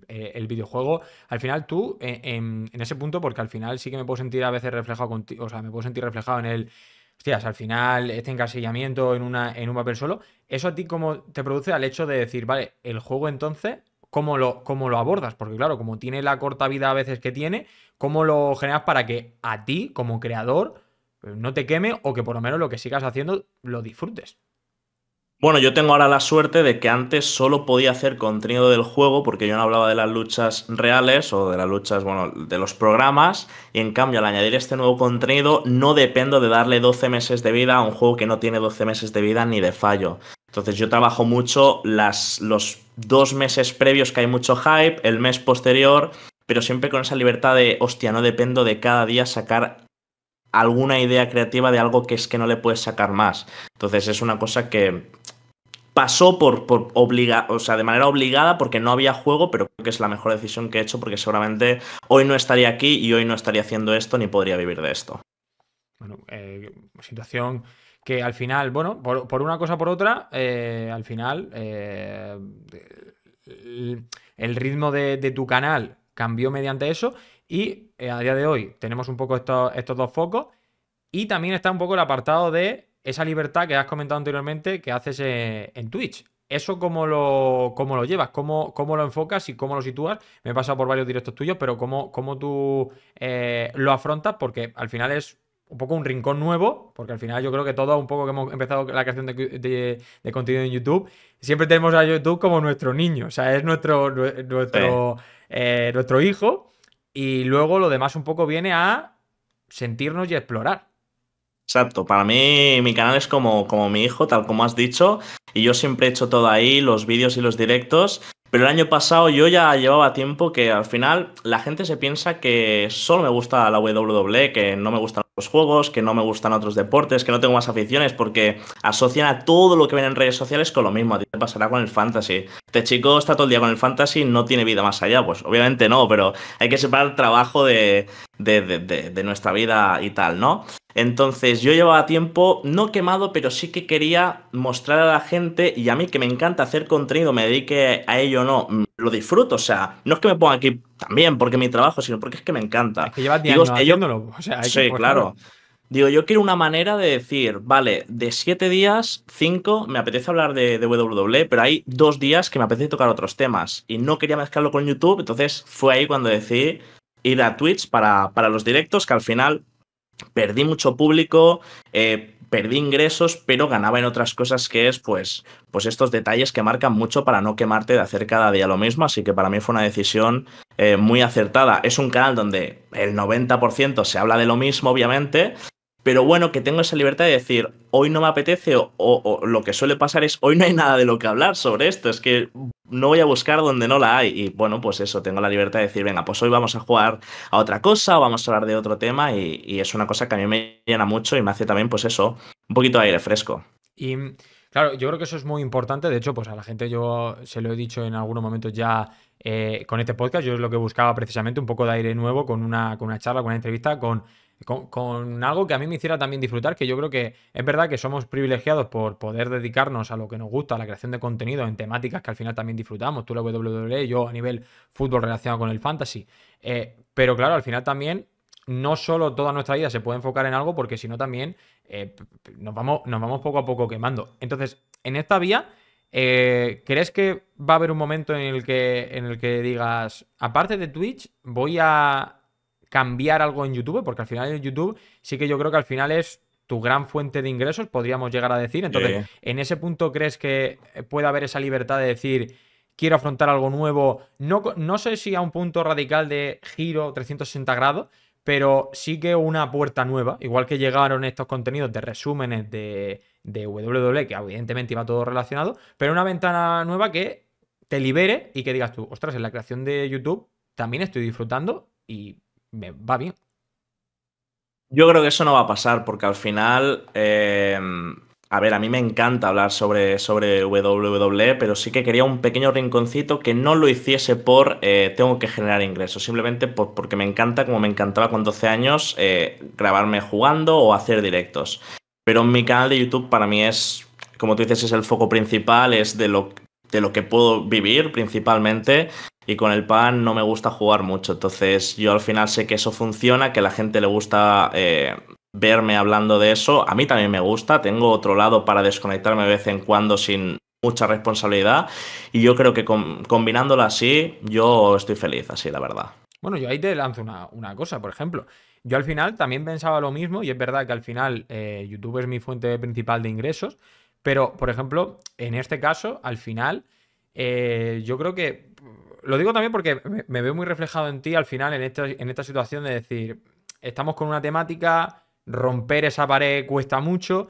el, videojuego, al final tú, eh, em, en, ese punto, porque al final sí que me puedo sentir a veces reflejado contigo, o sea, me puedo sentir reflejado en el, hostias, al final, este encasillamiento en, una, en un papel solo, ¿eso a ti cómo te produce al hecho de decir, vale, el juego entonces cómo lo, cómo lo abordas, porque claro, como tiene la corta vida a veces que tiene, cómo lo generas para que a ti, como creador, eh, no te queme o que por lo menos lo que sigas haciendo lo disfrutes. Bueno, yo tengo ahora la suerte de que antes solo podía hacer contenido del juego porque yo no hablaba de las luchas reales o de las luchas, bueno, de los programas y en cambio al añadir este nuevo contenido no dependo de darle 12 meses de vida a un juego que no tiene 12 meses de vida ni de fallo. Entonces yo trabajo mucho las, los dos meses previos que hay mucho hype, el mes posterior, pero siempre con esa libertad de, hostia, no dependo de cada día sacar alguna idea creativa de algo que es que no le puedes sacar más. Entonces es una cosa que pasó por, o sea, de manera obligada porque no había juego, pero creo que es la mejor decisión que he hecho porque seguramente hoy no estaría aquí y hoy no estaría haciendo esto ni podría vivir de esto. Bueno, eh, situación que al final, bueno, por, una cosa por otra, eh, al final eh, el, ritmo de, de tu canal cambió mediante eso y eh, a día de hoy tenemos un poco estos dos focos y también está un poco el apartado de esa libertad que has comentado anteriormente que haces en, Twitch. ¿Eso cómo lo, cómo lo llevas? ¿Cómo, ¿Cómo, lo enfocas y cómo lo sitúas? Me he pasado por varios directos tuyos, pero ¿cómo, cómo tú eh, lo afrontas? Porque al final es un poco un rincón nuevo, porque al final yo creo que todo un poco que hemos empezado la creación de, contenido en YouTube, siempre tenemos a YouTube como nuestro niño, o sea, es nuestro, nuestro, eh, nuestro hijo. Y luego lo demás un poco viene a sentirnos y explorar. Exacto, para mí mi canal es como, como mi hijo, tal como has dicho, y yo siempre he hecho todo ahí, los vídeos y los directos, pero el año pasado yo ya llevaba tiempo que al final la gente se piensa que solo me gusta la WWE, que no me gusta los juegos, que no me gustan otros deportes, que no tengo más aficiones, porque asocian a todo lo que ven en redes sociales con lo mismo. A ti te pasará con el fantasy. Este chico está todo el día con el fantasy, no tiene vida más allá. Pues obviamente no, pero hay que separar el trabajo de, de, de, nuestra vida y tal, ¿no? Entonces yo llevaba tiempo no quemado, pero sí que quería mostrar a la gente y a mí que me encanta hacer contenido, me dedique a ello no, lo disfruto. O sea, no es que me ponga aquí también porque mi trabajo, sino porque es que me encanta. Es que llevas 10 haciéndolo. O sea, sí, claro. Digo, yo quiero una manera de decir, vale, de siete días, cinco, me apetece hablar de, de, WWE, pero hay dos días que me apetece tocar otros temas. Y no quería mezclarlo con YouTube, entonces fue ahí cuando decidí ir a Twitch para, para los directos, que al final perdí mucho público, eh, perdí ingresos, pero ganaba en otras cosas que es, pues, pues estos detalles que marcan mucho para no quemarte de hacer cada día lo mismo. Así que para mí fue una decisión eh, muy acertada. Es un canal donde el 90% se habla de lo mismo, obviamente, pero bueno, que tengo esa libertad de decir, hoy no me apetece o, lo que suele pasar es, hoy no hay nada de lo que hablar sobre esto, es que no voy a buscar donde no la hay. Y bueno, pues eso, tengo la libertad de decir, venga, pues hoy vamos a jugar a otra cosa o vamos a hablar de otro tema y, es una cosa que a mí me llena mucho y me hace también, pues eso, un poquito de aire fresco. Y claro, yo creo que eso es muy importante, de hecho, pues a la gente yo se lo he dicho en algunos momentos ya eh, con este podcast, yo es lo que buscaba precisamente, un poco de aire nuevo con una, con una charla, con una entrevista, con con, algo que a mí me hiciera también disfrutar, que yo creo que es verdad que somos privilegiados por poder dedicarnos a lo que nos gusta, a la creación de contenido en temáticas que al final también disfrutamos, tú la WWE, yo a nivel fútbol relacionado con el fantasy, eh, pero claro, al final también no solo toda nuestra vida se puede enfocar en algo, porque si no también eh, nos, vamos, nos vamos poco a poco quemando. Entonces, en esta vía... Eh, ¿Crees que va a haber un momento en el que, en el que digas, aparte de Twitch, voy a cambiar algo en YouTube, porque al final en YouTube sí que yo creo que al final es tu gran fuente de ingresos, podríamos llegar a decir. Entonces, ¿en ese punto crees que puede haber esa libertad de decir, quiero afrontar algo nuevo? No, no sé si a un punto radical de giro 360 grados, pero sí que una puerta nueva, igual que llegaron estos contenidos de resúmenes de, de WWE, que evidentemente iba todo relacionado, pero una ventana nueva que te libere y que digas tú, ostras, en la creación de YouTube también estoy disfrutando y me va bien. Yo creo que eso no va a pasar porque al final, eh, a ver, a mí me encanta hablar sobre, sobre WWE, pero sí que quería un pequeño rinconcito que no lo hiciese por eh, tengo que generar ingresos, simplemente porque me encanta, como me encantaba con 12 años, eh, grabarme jugando o hacer directos. Pero mi canal de YouTube para mí es, como tú dices, es el foco principal, es de lo, de lo que puedo vivir principalmente y con el pan no me gusta jugar mucho. Entonces yo al final sé que eso funciona, que a la gente le gusta eh, verme hablando de eso. A mí también me gusta, tengo otro lado para desconectarme de vez en cuando sin mucha responsabilidad y yo creo que combinándolo así yo estoy feliz, así la verdad. Bueno, yo ahí te lanzo una, cosa, por ejemplo. Yo al final también pensaba lo mismo y es verdad que al final eh, YouTube es mi fuente principal de ingresos, pero por ejemplo, en este caso, al final, eh, yo creo que lo digo también porque me, veo muy reflejado en ti al final en, en esta situación de decir, estamos con una temática, romper esa pared cuesta mucho.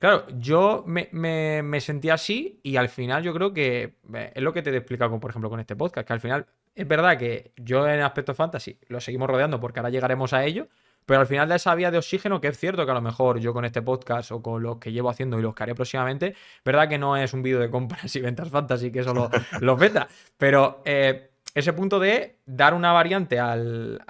Claro, yo me, sentí así y al final yo creo que eh, es lo que te he explicado, con, por ejemplo, con este podcast, que al final es verdad que yo en aspecto fantasy lo seguimos rodeando porque ahora llegaremos a ello, pero al final de esa vía de oxígeno, que es cierto que a lo mejor yo con este podcast o con los que llevo haciendo y los que haré próximamente, verdad que no es un vídeo de compras y ventas fantasy, que eso lo veta. Pero eh, ese punto de dar una variante al,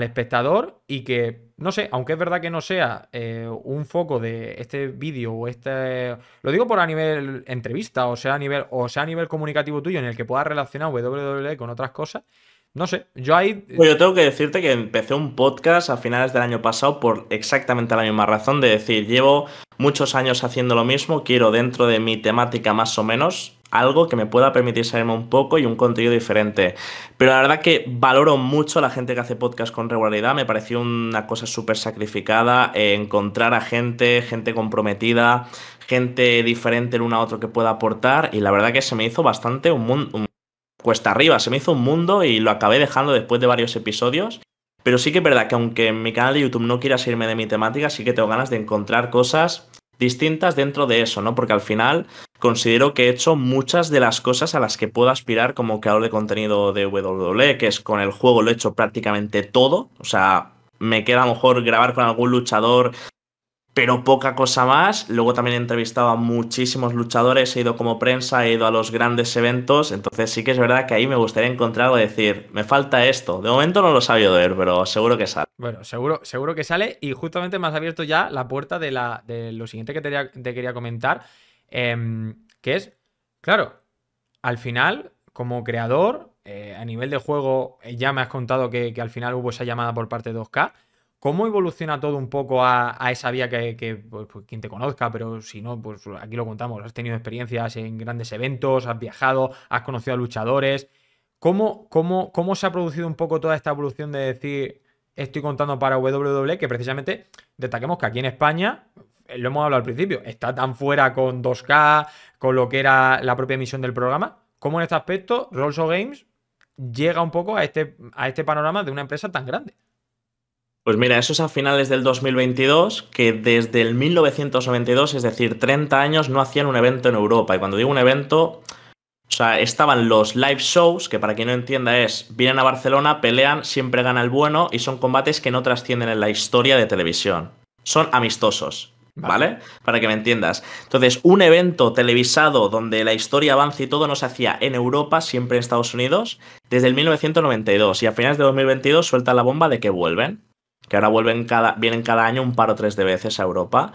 espectador y que, no sé, aunque es verdad que no sea eh, un foco de este vídeo o este... Lo digo por a nivel entrevista o sea a nivel, o sea a nivel comunicativo tuyo en el que puedas relacionar WWE con otras cosas, no sé, yo ahí. Pues yo tengo que decirte que empecé un podcast a finales del año pasado por exactamente la misma razón: de decir, llevo muchos años haciendo lo mismo, quiero dentro de mi temática más o menos algo que me pueda permitir salirme un poco y un contenido diferente. Pero la verdad que valoro mucho a la gente que hace podcast con regularidad, me pareció una cosa súper sacrificada, eh, encontrar a gente, gente comprometida, gente diferente el uno a otro que pueda aportar y la verdad que se me hizo bastante un, un cuesta arriba. Se me hizo un mundo y lo acabé dejando después de varios episodios. Pero sí que es verdad que aunque en mi canal de YouTube no quiera seguirme de mi temática, sí que tengo ganas de encontrar cosas distintas dentro de eso, ¿no? Porque al final considero que he hecho muchas de las cosas a las que puedo aspirar como creador de contenido de WWE, que es con el juego lo he hecho prácticamente todo. O sea, me queda a lo mejor grabar con algún luchador pero poca cosa más. Luego también he entrevistado a muchísimos luchadores, he ido como prensa, he ido a los grandes eventos, entonces sí que es verdad que ahí me gustaría encontrar algo decir, me falta esto. De momento no lo sabía ver, pero seguro que sale. Bueno, seguro, seguro que sale y justamente me has abierto ya la puerta de, lo siguiente que te, quería comentar, em, que es, claro, al final, como creador, eh, a nivel de juego, eh, ya me has contado que, que al final hubo esa llamada por parte de 2K. ¿Cómo evoluciona todo un poco a, esa vía que, pues, pues, quien te conozca, pero si no, pues aquí lo contamos, has tenido experiencias en grandes eventos, has viajado, has conocido a luchadores. ¿Cómo, cómo, cómo se ha producido un poco toda esta evolución de decir, estoy contando para WWE, que precisamente destaquemos que aquí en España, eh, lo hemos hablado al principio, está tan fuera con 2K, con lo que era la propia emisión del programa, ¿cómo en este aspecto Rolls Games llega un poco a este, a este panorama de una empresa tan grande. Pues mira, eso es a finales del 2022, que desde el 1992, es decir, 30 años, no hacían un evento en Europa. Y cuando digo un evento, o sea, estaban los live shows, que para quien no entienda es, vienen a Barcelona, pelean, siempre gana el bueno y son combates que no trascienden en la historia de televisión. Son amistosos, ¿vale? Para que me entiendas. Entonces, un evento televisado donde la historia avanza y todo no se hacía en Europa, siempre en Estados Unidos, desde el 1992 y a finales de 2022 suelta la bomba de que vuelven que ahora vuelven cada, vienen cada año un par o tres de veces a Europa.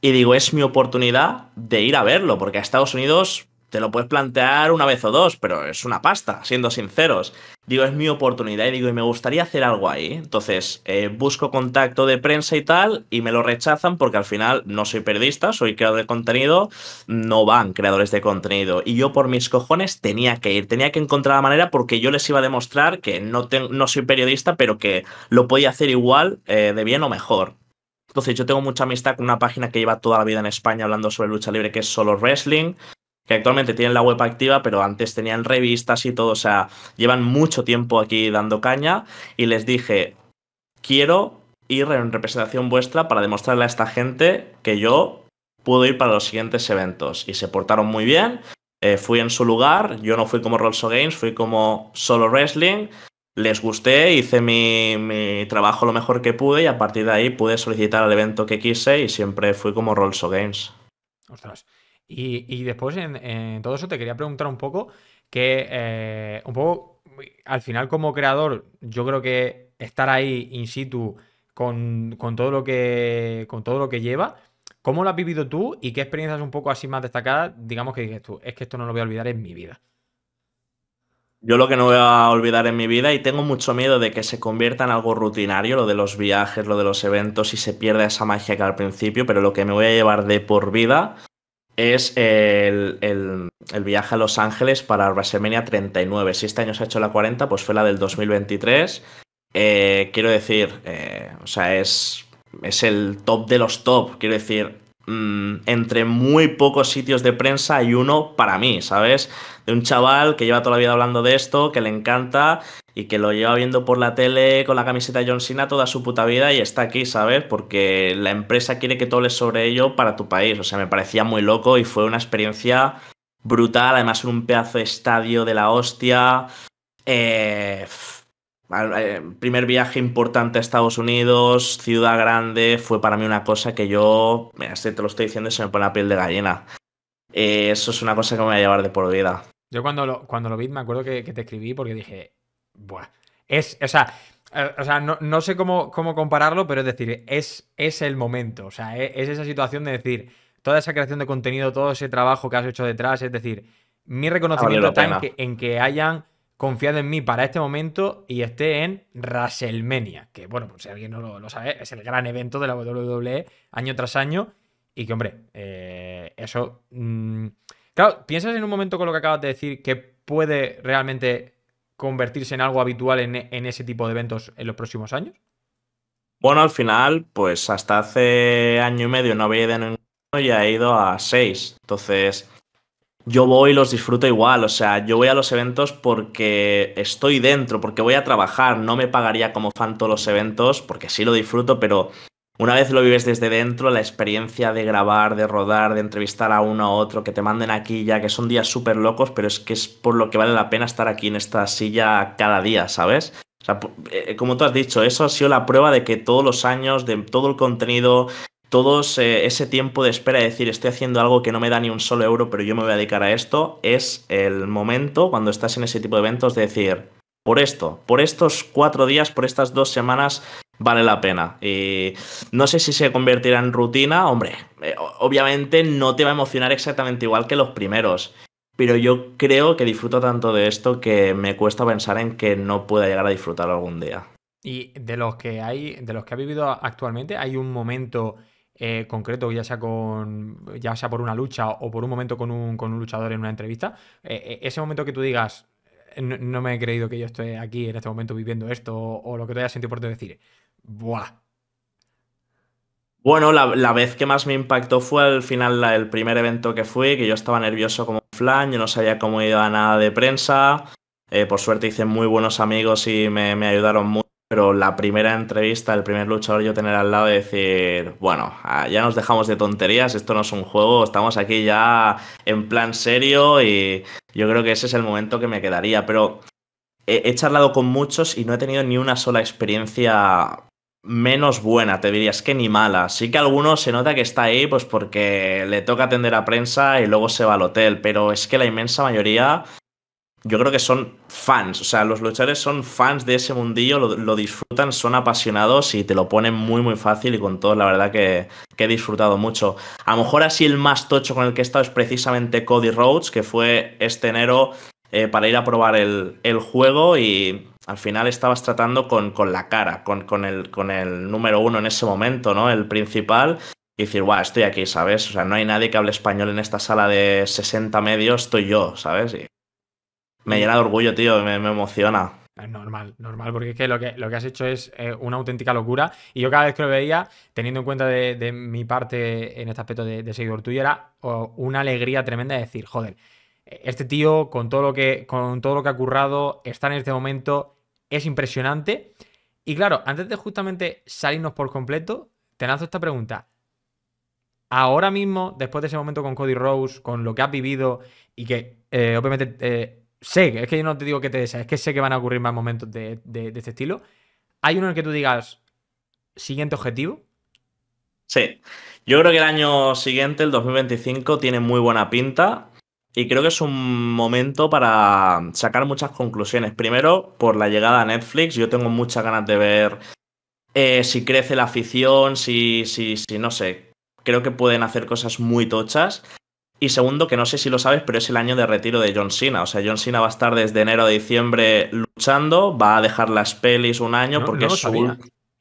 Y digo, es mi oportunidad de ir a verlo, porque a Estados Unidos te lo puedes plantear una vez o dos, pero es una pasta, siendo sinceros. Digo, es mi oportunidad y digo, y me gustaría hacer algo ahí. Entonces, eh, busco contacto de prensa y tal, y me lo rechazan porque al final no soy periodista, soy creador de contenido, no van creadores de contenido. Y yo por mis cojones tenía que ir, tenía que encontrar la manera porque yo les iba a demostrar que no, no soy periodista, pero que lo podía hacer igual, eh, de bien o mejor. Entonces, yo tengo mucha amistad con una página que lleva toda la vida en España hablando sobre lucha libre, que es Solo Wrestling que actualmente tienen la web activa, pero antes tenían revistas y todo, o sea, llevan mucho tiempo aquí dando caña y les dije, quiero ir en representación vuestra para demostrarle a esta gente que yo puedo ir para los siguientes eventos. Y se portaron muy bien, eh, fui en su lugar, yo no fui como Rolls Games, fui como solo wrestling, les gusté, hice mi, trabajo lo mejor que pude y a partir de ahí pude solicitar el evento que quise y siempre fui como Rolls Games. Ostras. Y, después en, todo eso te quería preguntar un poco que, eh, un poco, al final como creador, yo creo que estar ahí in situ con, con, todo, lo que, con todo lo que lleva, ¿cómo lo has vivido tú y qué experiencias un poco así más destacadas, digamos que dices tú, es que esto no lo voy a olvidar en mi vida? Yo lo que no voy a olvidar en mi vida y tengo mucho miedo de que se convierta en algo rutinario, lo de los viajes, lo de los eventos y se pierda esa magia que al principio, pero lo que me voy a llevar de por vida es el, viaje a Los Ángeles para WrestleMania 39. Si este año se ha hecho la 40, pues fue la del 2023. Eh, quiero decir, eh, o sea, es, es el top de los top. Quiero decir, Mm, entre muy pocos sitios de prensa hay uno para mí, ¿sabes? De un chaval que lleva toda la vida hablando de esto, que le encanta y que lo lleva viendo por la tele con la camiseta John Cena toda su puta vida y está aquí, ¿sabes? Porque la empresa quiere que tú hables sobre ello para tu país. O sea, me parecía muy loco y fue una experiencia brutal. Además, en un pedazo de estadio de la hostia. Eh eh, primer viaje importante a Estados Unidos, ciudad grande, fue para mí una cosa que yo, mira, si te lo estoy diciendo, se me pone la piel de gallina. Eh, eso es una cosa que me voy a llevar de por vida. Yo cuando lo, cuando lo vi me acuerdo que, te escribí porque dije, buah, es, o sea, eh, o sea, no, no sé cómo, cómo, compararlo, pero es decir, es, es el momento. O sea, e, es, esa situación de decir, toda esa creación de contenido, todo ese trabajo que has hecho detrás, es decir, mi reconocimiento que, en que hayan confiado en mí para este momento y esté en WrestleMania, que bueno, pues si alguien no lo, sabe, es el gran evento de la WWE año tras año y que hombre, eh, eso... Mm, claro, piensas en un momento con lo que acabas de decir que puede realmente convertirse en algo habitual en, ese tipo de eventos en los próximos años. Bueno, al final, pues hasta hace año y medio no había ido a ninguno y ha ido a seis. Entonces, yo voy y los disfruto igual, o sea, yo voy a los eventos porque estoy dentro, porque voy a trabajar, no me pagaría como fan todos los eventos, porque sí lo disfruto, pero una vez lo vives desde dentro, la experiencia de grabar, de rodar, de entrevistar a uno a otro, que te manden aquí ya, que son días súper locos, pero es que es por lo que vale la pena estar aquí en esta silla cada día, ¿sabes? O sea, eh, como tú has dicho, eso ha sido la prueba de que todos los años, de todo el contenido, todo ese tiempo de espera, de decir, estoy haciendo algo que no me da ni un solo euro, pero yo me voy a dedicar a esto, es el momento cuando estás en ese tipo de eventos de decir, por esto, por estos cuatro días, por estas dos semanas, vale la pena. Y no sé si se convertirá en rutina, hombre, eh, obviamente no te va a emocionar exactamente igual que los primeros. Pero yo creo que disfruto tanto de esto que me cuesta pensar en que no pueda llegar a disfrutar algún día. Y de los que hay, de los que ha vivido actualmente, ¿hay un momento eh, concreto, ya sea, con, ya sea por una lucha o por un momento con un, con un luchador en una entrevista, eh, eh, ese momento que tú digas, no, me he creído que yo esté aquí en este momento viviendo esto o, lo que te haya sentido por decir, ¡buah! Bueno, la, vez que más me impactó fue al final el primer evento que fui, que yo estaba nervioso como un flan, yo no sabía cómo a nada de prensa. por suerte hice muy buenos amigos y me, me ayudaron mucho pero la primera entrevista, el primer luchador yo tener al lado y decir, bueno, ah, ya nos dejamos de tonterías, esto no es un juego, estamos aquí ya en plan serio y yo creo que ese es el momento que me quedaría, pero he, charlado con muchos y no he tenido ni una sola experiencia menos buena, te diría, es que ni mala. Sí que alguno se nota que está ahí pues porque le toca atender a prensa y luego se va al hotel, pero es que la inmensa mayoría yo creo que son fans, o sea, los luchadores son fans de ese mundillo, lo, disfrutan, son apasionados y te lo ponen muy, muy fácil y con todo, la verdad que, he disfrutado mucho. A lo mejor así el más tocho con el que he estado es precisamente Cody Rhodes, que fue este enero eh, para ir a probar el, juego y al final estabas tratando con, con la cara, con, con, el, con el número uno en ese momento, ¿no? El principal y decir, guau, estoy aquí, ¿sabes? O sea, no hay nadie que hable español en esta sala de 60 medios, estoy yo, ¿sabes? Y me llena de orgullo, tío, me, emociona. Es normal, normal, porque es que lo que, lo que has hecho es eh, una auténtica locura. Y yo cada vez que lo veía, teniendo en cuenta de, mi parte en este aspecto de, seguidor tuyo, era una alegría tremenda de decir, joder, este tío con todo lo que, con todo lo que ha currado, está en este momento, es impresionante. Y claro, antes de justamente salirnos por completo, te lanzo esta pregunta. Ahora mismo, después de ese momento con Cody Rose, con lo que has vivido y que eh, obviamente eh, sé, es que yo no te digo que te deseas, es que sé que van a ocurrir más momentos de, este estilo. ¿Hay uno en el que tú digas, siguiente objetivo? Sí, yo creo que el año siguiente, el 2025, tiene muy buena pinta y creo que es un momento para sacar muchas conclusiones. Primero, por la llegada a Netflix, yo tengo muchas ganas de ver eh, si crece la afición, si, si, si, no sé, creo que pueden hacer cosas muy tochas. Y segundo, que no sé si lo sabes, pero es el año de retiro de John Cena. O sea, John Cena va a estar desde enero a diciembre luchando, va a dejar las pelis un año porque es su...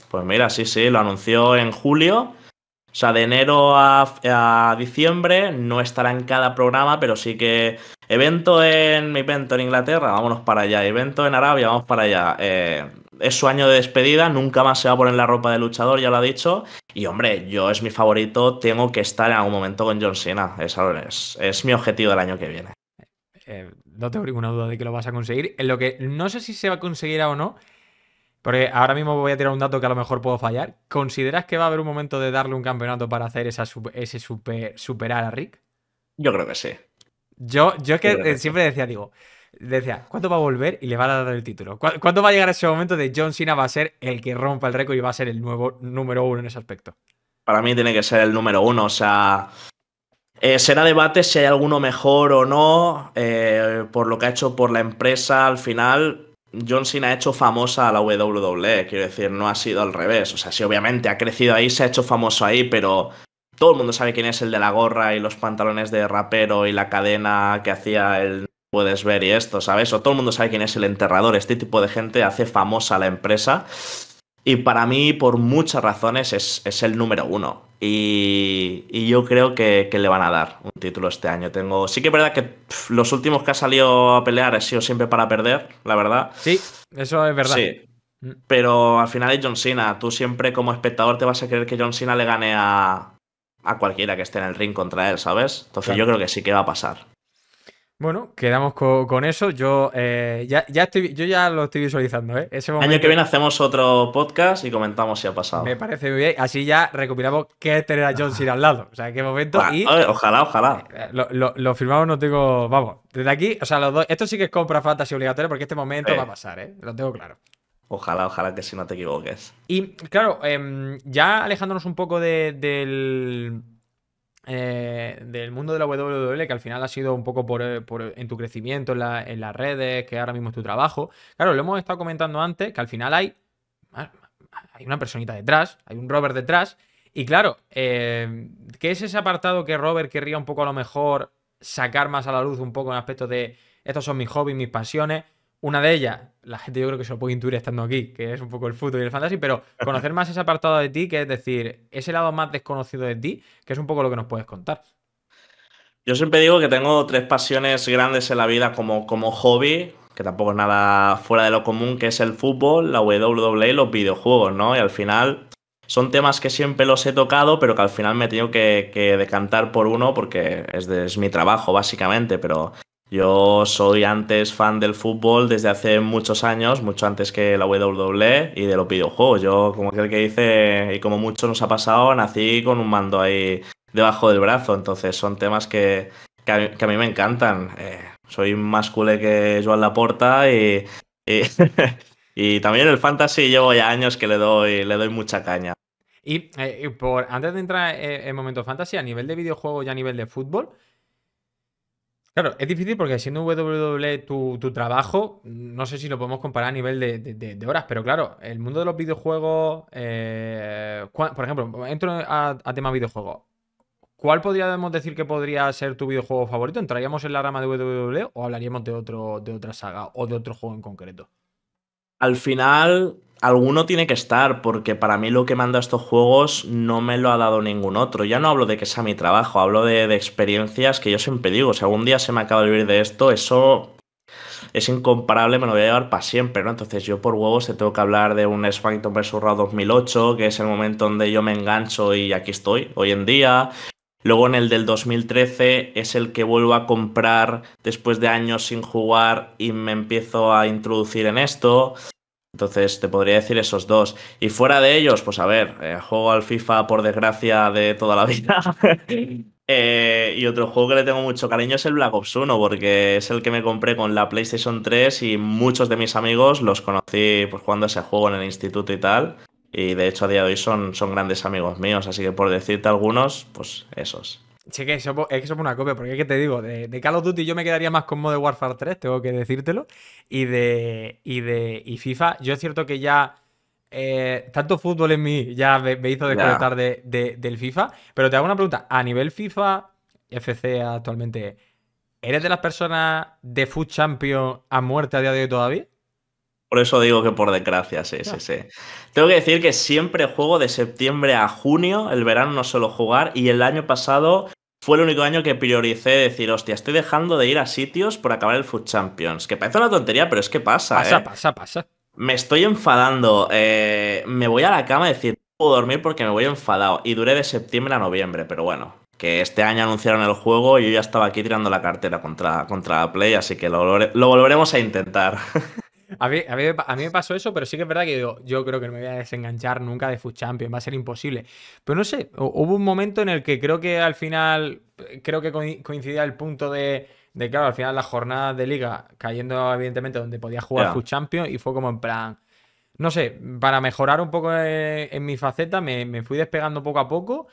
Pues mira, sí, sí, lo anunció en julio. O sea, de enero a, diciembre no estará en cada programa, pero sí que evento en evento en Inglaterra, vámonos para allá. Evento en Arabia, vamos para allá. Eh, es su año de despedida, nunca más se va a poner la ropa de luchador, ya lo ha dicho. Y hombre, yo es mi favorito, tengo que estar en algún momento con John Cena. Es, es, mi objetivo del año que viene. Eh, no tengo ninguna duda de que lo vas a conseguir. Lo que no sé si se va a conseguir o no, porque ahora mismo voy a tirar un dato que a lo mejor puedo fallar. ¿Consideras que va a haber un momento de darle un campeonato para hacer ese superar a Rick? Yo creo que sí. Yo, es que eh, siempre decía, digo, decía, ¿cuándo va a volver? Y le van a dar el título. ¿Cuándo va a llegar ese momento de John Cena va a ser el que rompa el récord y va a ser el nuevo número uno en ese aspecto? Para mí tiene que ser el número uno, o sea... Eh, será debate si hay alguno mejor o no, eh, por lo que ha hecho por la empresa al final. John Cena ha hecho famosa a la WWE, quiero decir, no ha sido al revés. O sea, sí, obviamente ha crecido ahí, se ha hecho famoso ahí, pero todo el mundo sabe quién es el de la gorra y los pantalones de rapero y la cadena que hacía el puedes ver y esto, ¿sabes? O todo el mundo sabe quién es el enterrador. Este tipo de gente hace famosa la empresa. Y para mí, por muchas razones, es, el número uno. Y, yo creo que, que, le van a dar un título este año. Tengo. Sí que es verdad que los últimos que ha salido a pelear ha sido siempre para perder, la verdad. Sí, eso es verdad. Mm. Pero al final es John Cena. Tú siempre como espectador te vas a creer que John Cena le gane a, cualquiera que esté en el ring contra él, ¿sabes? Entonces yo creo que sí que va a pasar. Bueno, quedamos con, eso. Yo, eh, ya, estoy, yo ya lo estoy visualizando. ¿eh? Ese Año que viene hacemos otro podcast y comentamos si ha pasado. Me parece muy bien. Así ya recopilamos qué es tener a John Cena al lado. O sea, qué momento. Ojalá, y... ojalá. ojalá. Eh, lo, lo, firmamos, no tengo. Vamos, desde aquí, o sea, los dos. Esto sí que es compra fantasy obligatoria porque este momento va a pasar, ¿eh? Lo tengo claro. Ojalá, ojalá que si no te equivoques. Y claro, em, ya alejándonos un poco del eh, del mundo de la WWE, que al final ha sido un poco por, eh, eh, en tu crecimiento, en, las redes, que ahora mismo es tu trabajo. Claro, lo hemos estado comentando antes, que al final hay, hay una personita detrás, hay un Robert detrás. Y claro, que ¿qué es ese apartado que Robert querría un poco a lo mejor sacar más a la luz un poco en aspecto de estos son mis hobbies, mis pasiones? Una de ellas, la gente yo creo que se lo puede intuir estando aquí, que es un poco el fútbol y el fantasy, pero [laughs] conocer más ese apartado de ti, que es decir, ese lado más desconocido de ti, que es un poco lo que nos puedes contar. Yo siempre digo que tengo tres pasiones grandes en la vida como, como hobby, que tampoco es nada fuera de lo común, que es el fútbol, la WWE y los videojuegos, ¿no? Y al final son temas que siempre los he tocado, pero que al final me he tenido que, decantar por uno porque es, es mi trabajo, básicamente, pero yo soy antes fan del fútbol desde hace muchos años, mucho antes que la WWE y de los videojuegos. Yo, como aquel que dice, y como mucho nos ha pasado, nací con un mando ahí debajo del brazo. Entonces, son temas que, a, mí me encantan. Eh, soy más culé que Joan Laporta y, y, [laughs] y, también el fantasy llevo ya años que le doy, le doy mucha caña. Y, eh, por, antes de entrar eh, en, en momento fantasy, a nivel de videojuego y a nivel de fútbol, Claro, es difícil porque siendo WWE tu, tu trabajo, no sé si lo podemos comparar a nivel de, horas, pero claro, el mundo de los videojuegos, eh, por ejemplo, entro a, tema videojuego, ¿Cuál podríamos decir que podría ser tu videojuego favorito? ¿Entraríamos en la rama de WWE o hablaríamos de, otro, de otra saga o de otro juego en concreto? Al final, alguno tiene que estar, porque para mí lo que manda estos juegos no me lo ha dado ningún otro. Ya no hablo de que sea mi trabajo, hablo de, experiencias que yo siempre digo, si algún día se me acaba de vivir de esto, eso es incomparable, me lo voy a llevar para siempre, ¿no? Entonces yo por huevos te tengo que hablar de un SmackDown vs. Raw 2008, que es el momento donde yo me engancho y aquí estoy, hoy en día. Luego en el del 2013 es el que vuelvo a comprar después de años sin jugar y me empiezo a introducir en esto. Entonces te podría decir esos dos. Y fuera de ellos, pues a ver, eh, juego al FIFA por desgracia de toda la vida. [laughs] Eh, y otro juego que le tengo mucho cariño es el Black Ops 1, porque es el que me compré con la PlayStation 3 y muchos de mis amigos los conocí pues, jugando ese juego en el instituto y tal. Y de hecho a día de hoy son, son grandes amigos míos, así que por decirte algunos, pues esos. Che, que es que somos una copia, porque es que te digo, de, Call of Duty yo me quedaría más con Modern Warfare 3, tengo que decírtelo. Y de. Y de. FIFA, yo es cierto que ya. Eh, tanto fútbol en mí ya me, hizo desconectar de, del FIFA. Pero te hago una pregunta. A nivel FIFA, FC actualmente, ¿eres de las personas de Food Champion a muerte a día de hoy todavía? Por eso digo que por desgracia, sí, sí, sí. Tengo que decir que siempre juego de septiembre a junio, el verano no suelo jugar, y el año pasado fue el único año que prioricé decir, hostia, estoy dejando de ir a sitios por acabar el Food Champions. Que parece una tontería, pero es que pasa. Pasa, eh. pasa, pasa. Me estoy enfadando. Eh, me voy a la cama a decir, no puedo dormir porque me voy enfadado. Y duré de septiembre a noviembre, pero bueno. Que este año anunciaron el juego y yo ya estaba aquí tirando la cartera contra, contra Play, así que lo, lo volveremos a intentar. [laughs] A mí, me pasó eso, pero sí que es verdad que yo creo que no me voy a desenganchar nunca de FUT Champions, va a ser imposible. Pero no sé, hubo un momento en el que creo que al final, creo que coincidía el punto de, de claro, al final la jornada de liga cayendo evidentemente donde podía jugar yeah. Champions y fue como en plan, no sé, para mejorar un poco eh, en, mi faceta me, me fui despegando poco a poco.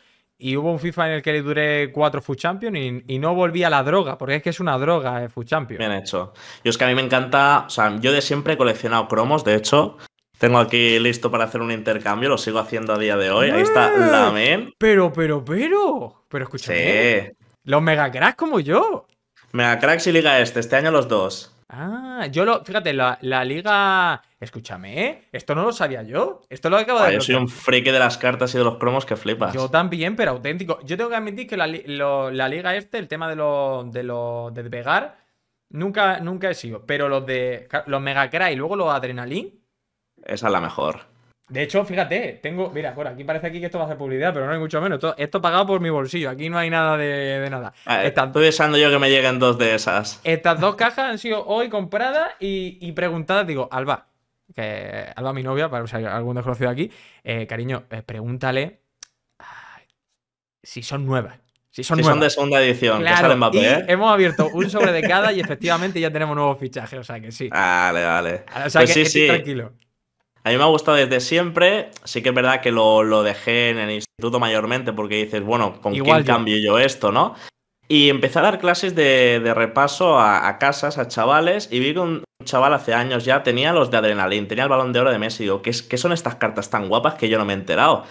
Y hubo un FIFA en el que le duré cuatro FUT Champions y, no volví a la droga, porque es que es una droga el eh, FUT Champions. Bien hecho. Y es que a mí me encanta, o sea, yo de siempre he coleccionado cromos, de hecho, tengo aquí listo para hacer un intercambio, lo sigo haciendo a día de hoy. Ahí está ¡Ah! la men. Pero, pero, pero, pero escúchame. los Los megacracks como yo. Megacracks y Liga Este, este año los dos. Ah, yo lo, fíjate, la, la Liga Escúchame, ¿eh? esto no lo sabía yo. Esto lo acabo de ver. Ah, yo soy un freque de las cartas y de los cromos que flipas. Yo también, pero auténtico. Yo tengo que admitir que la, liga este, el tema de lo de, lo, de pegar, nunca, nunca he sido. Pero los de los Mega Cry y luego los Adrenalin. Esa es la mejor. De hecho, fíjate, tengo. Mira, por aquí parece aquí que esto va a ser publicidad, pero no hay mucho menos. Esto, pagado por mi bolsillo. Aquí no hay nada de, nada. Ah, eh, estoy deseando yo que me lleguen dos de esas. Estas dos cajas han sido hoy compradas y preguntadas. Digo, Alba, que a mi novia, para usar algún desconocido aquí, eh, cariño, eh, pregúntale si son nuevas. Si son, de segunda edición, ¿eh? Hemos abierto un sobre de cada y [laughs] efectivamente ya tenemos nuevos fichajes, o sea que sí. Vale, vale. O sea pues que sí, tranquilo. A mí me ha gustado desde siempre. Sí que es verdad que lo, dejé en el instituto mayormente porque dices, bueno, ¿con quién cambio yo esto, no? Y empecé a dar clases de, repaso a, casas, a chavales, y vi que un chaval hace años ya tenía los de Adrenalin, tenía el balón de oro de Messi. Y digo, ¿qué, son estas cartas tan guapas que yo no me he enterado?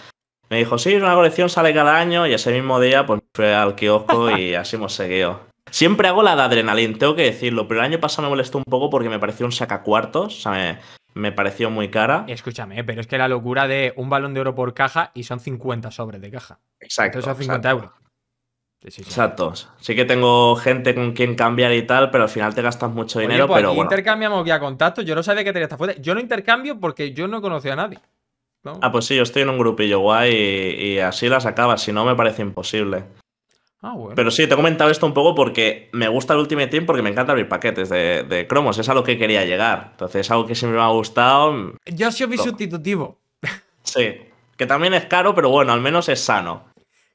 Me dijo, sí, es una colección sale cada año, y ese mismo día pues fui al kiosco y [laughs] así hemos seguido. Siempre hago la de adrenalina, tengo que decirlo, pero el año pasado me molestó un poco porque me pareció un sacacuartos, o sea, me, pareció muy cara. Escúchame, eh, pero es que la locura de un balón de oro por caja y son 50 sobres de caja. Exacto. Entonces son 50 euros. Exacto. Sí que tengo gente con quien cambiar y tal, pero al final te gastas mucho dinero. Pues pero bueno. intercambiamos ya contactos. Yo no sabía que tenía esta fuente. Yo no intercambio porque yo no conocía a nadie. Ah, pues sí, yo estoy en un grupillo guay y, así las acabas. Si no, me parece imposible. Ah, bueno. Pero sí, te he comentado esto un poco porque me gusta el Ultimate Team porque me encanta abrir paquetes de, cromos. Es a lo que quería llegar. Entonces, es algo que sí me ha gustado. Yo soy mi sustitutivo. Sí. Que también es caro, pero bueno, al menos es sano.